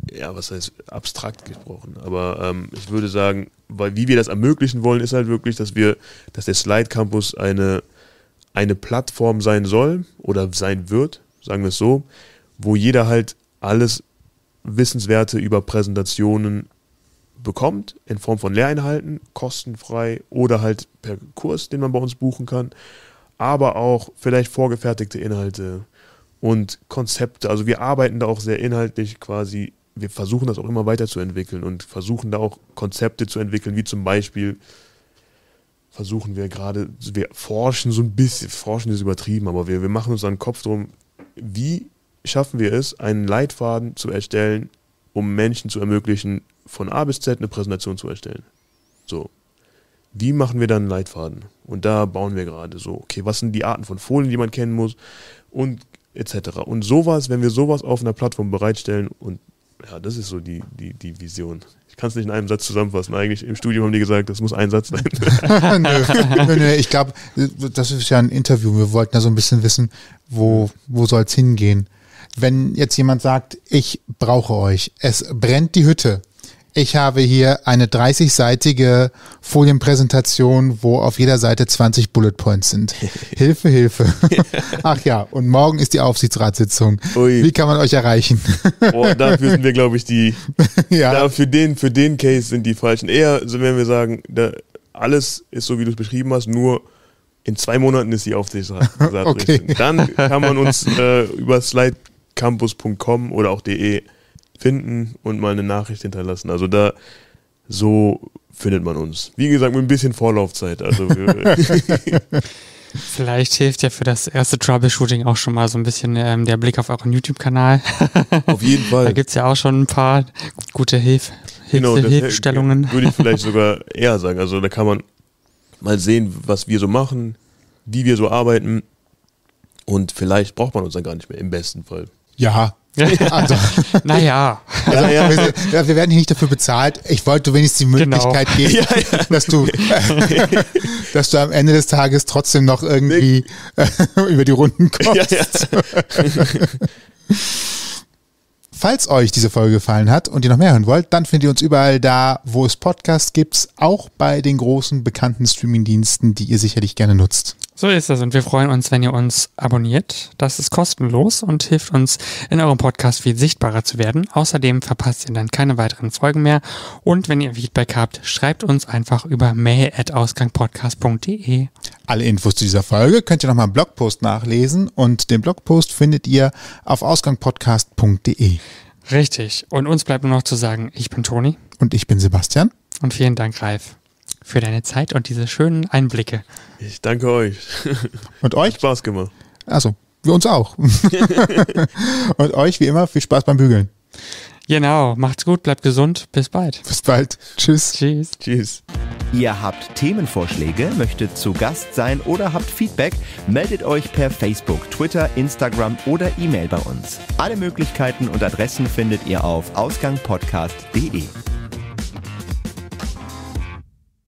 ja, was heißt abstrakt gesprochen, aber ähm, ich würde sagen, weil wie wir das ermöglichen wollen, ist halt wirklich, dass wir, dass der Slide Campus eine eine Plattform sein soll oder sein wird, sagen wir es so, wo jeder halt alles Wissenswerte über Präsentationen bekommt, in Form von Lehreinhalten, kostenfrei oder halt per Kurs, den man bei uns buchen kann, aber auch vielleicht vorgefertigte Inhalte und Konzepte. Also wir arbeiten da auch sehr inhaltlich quasi, wir versuchen das auch immer weiterzuentwickeln und versuchen da auch Konzepte zu entwickeln, wie zum Beispiel versuchen wir gerade, wir forschen so ein bisschen, forschen ist übertrieben, aber wir, wir machen uns einen Kopf drum, wie schaffen wir es, einen Leitfaden zu erstellen, um Menschen zu ermöglichen, von A bis Z eine Präsentation zu erstellen. So. Wie machen wir dann einen Leitfaden? Und da bauen wir gerade so, okay, was sind die Arten von Folien, die man kennen muss und etc. Und sowas, wenn wir sowas auf einer Plattform bereitstellen und ja, das ist so die, die, die Vision. Ich kann es nicht in einem Satz zusammenfassen. Eigentlich im Studium haben die gesagt, das muss ein Satz sein. nö, nö, nö, ich glaube, das ist ja ein Interview. Wir wollten ja so ein bisschen wissen, wo, wo soll es hingehen. Wenn jetzt jemand sagt, ich brauche euch, es brennt die Hütte, ich habe hier eine 30-seitige Folienpräsentation, wo auf jeder Seite 20 Bullet Points sind. Hilfe, Hilfe. Ach ja, und morgen ist die Aufsichtsratssitzung. Ui. Wie kann man euch erreichen? Oh, dafür sind wir, glaube ich, die. ja. Da, für, den, für den Case sind die falschen. Eher, so wenn wir sagen, da, alles ist so, wie du es beschrieben hast, nur in zwei Monaten ist die Aufsichtsratssitzung. okay. Dann kann man uns äh, über slidecampus.com oder auch de finden und mal eine Nachricht hinterlassen. Also da so findet man uns. Wie gesagt, mit ein bisschen Vorlaufzeit. Also Vielleicht hilft ja für das erste Troubleshooting auch schon mal so ein bisschen ähm, der Blick auf euren YouTube-Kanal. Auf jeden Fall. da gibt es ja auch schon ein paar gute Hilf genau, Hilfestellungen. Würde ich vielleicht sogar eher sagen. Also da kann man mal sehen, was wir so machen, wie wir so arbeiten. Und vielleicht braucht man uns dann gar nicht mehr, im besten Fall. Ja. Also, naja. Also, ja, wir, wir werden hier nicht dafür bezahlt. Ich wollte wenigstens die genau. Möglichkeit genau. geben, ja, ja. dass du, dass du am Ende des Tages trotzdem noch irgendwie über die Runden kommst. Falls euch diese Folge gefallen hat und ihr noch mehr hören wollt, dann findet ihr uns überall da, wo es Podcasts gibt, auch bei den großen bekannten Streamingdiensten, die ihr sicherlich gerne nutzt. So ist das und wir freuen uns, wenn ihr uns abonniert. Das ist kostenlos und hilft uns, in eurem Podcast viel sichtbarer zu werden. Außerdem verpasst ihr dann keine weiteren Folgen mehr. Und wenn ihr Feedback habt, schreibt uns einfach über mail.ausgangpodcast.de. Alle Infos zu dieser Folge könnt ihr nochmal im Blogpost nachlesen und den Blogpost findet ihr auf ausgangpodcast.de. Richtig. Und uns bleibt nur noch zu sagen, ich bin Toni. Und ich bin Sebastian. Und vielen Dank, Ralf für deine Zeit und diese schönen Einblicke. Ich danke euch. Und euch? Hat Spaß gemacht. Achso, wir uns auch. und euch wie immer viel Spaß beim Bügeln. Genau, macht's gut, bleibt gesund, bis bald. Bis bald. Tschüss. Tschüss. Tschüss. Ihr habt Themenvorschläge, möchtet zu Gast sein oder habt Feedback, meldet euch per Facebook, Twitter, Instagram oder E-Mail bei uns. Alle Möglichkeiten und Adressen findet ihr auf ausgangpodcast.de.